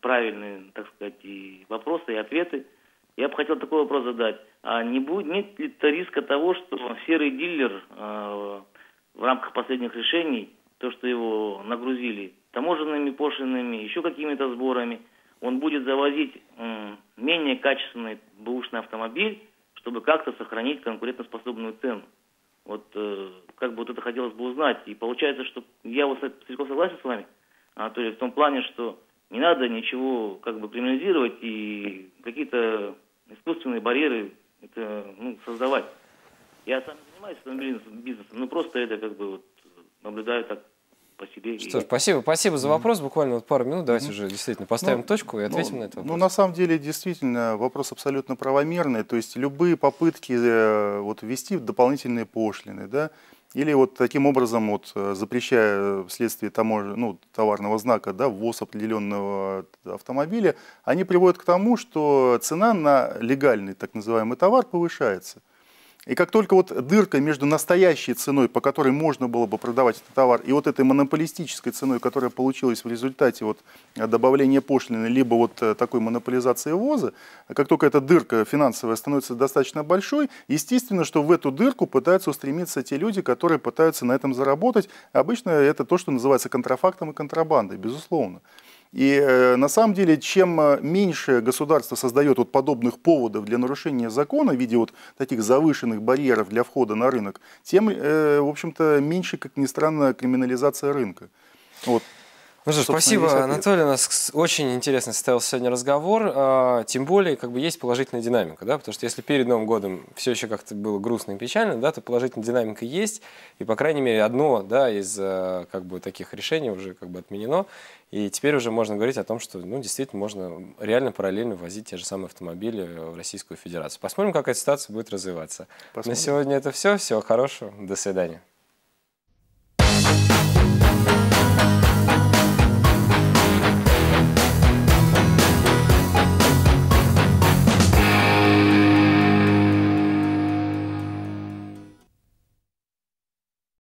правильные, так сказать, и вопросы, и ответы. Я бы хотел такой вопрос задать. А не будет, нет ли это риска того, что серый дилер э, в рамках последних решений, то, что его нагрузили таможенными пошлинами, еще какими-то сборами – он будет завозить менее качественный бэушный автомобиль, чтобы как-то сохранить конкурентоспособную цену. Вот э, как бы вот это хотелось бы узнать. И получается, что я вот целиком согласен с вами, Анатолий, в том плане, что не надо ничего как бы криминализировать и какие-то искусственные барьеры это, ну, создавать. Я сам занимаюсь этим бизнесом, но просто это как бы вот наблюдаю так по себе. Что, и... спасибо, спасибо за вопрос. Буквально вот пару минут. Давайте уже действительно поставим ну, точку и ответим ну, на это. Ну, на самом деле, действительно, вопрос абсолютно правомерный. То есть любые попытки э, вот, ввести дополнительные пошлины, да, или вот таким образом, вот, э, запрещая э, вследствие тамож... ну, товарного знака да, ввоз определенного автомобиля, они приводят к тому, что цена на легальный так называемый товар повышается. И как только вот дырка между настоящей ценой, по которой можно было бы продавать этот товар, и вот этой монополистической ценой, которая получилась в результате вот э, добавления пошлины, либо вот э, такой монополизации ввоза, как только эта дырка финансовая становится достаточно большой, естественно, что в эту дырку пытаются устремиться те люди, которые пытаются на этом заработать. Обычно это то, что называется контрафактом и контрабандой, безусловно. И э, на самом деле, чем э, меньше государство создает вот подобных поводов для нарушения закона в виде вот таких завышенных барьеров для входа на рынок, тем, э, в общем-то, меньше, как ни странно, криминализация рынка. Вот. Ну что, спасибо, Анатолий. У нас очень интересно состоялся сегодня разговор. А, тем более, как бы есть положительная динамика, да, потому что если перед Новым годом все еще как-то было грустно и печально, да, то положительная динамика есть. И, по крайней мере, одно да, из как бы, таких решений уже как бы отменено. И теперь уже можно говорить о том, что ну, действительно можно реально параллельно ввозить те же самые автомобили в Российскую Федерацию. Посмотрим, как эта ситуация будет развиваться. Посмотрим. На сегодня это все. Всего хорошего. До свидания.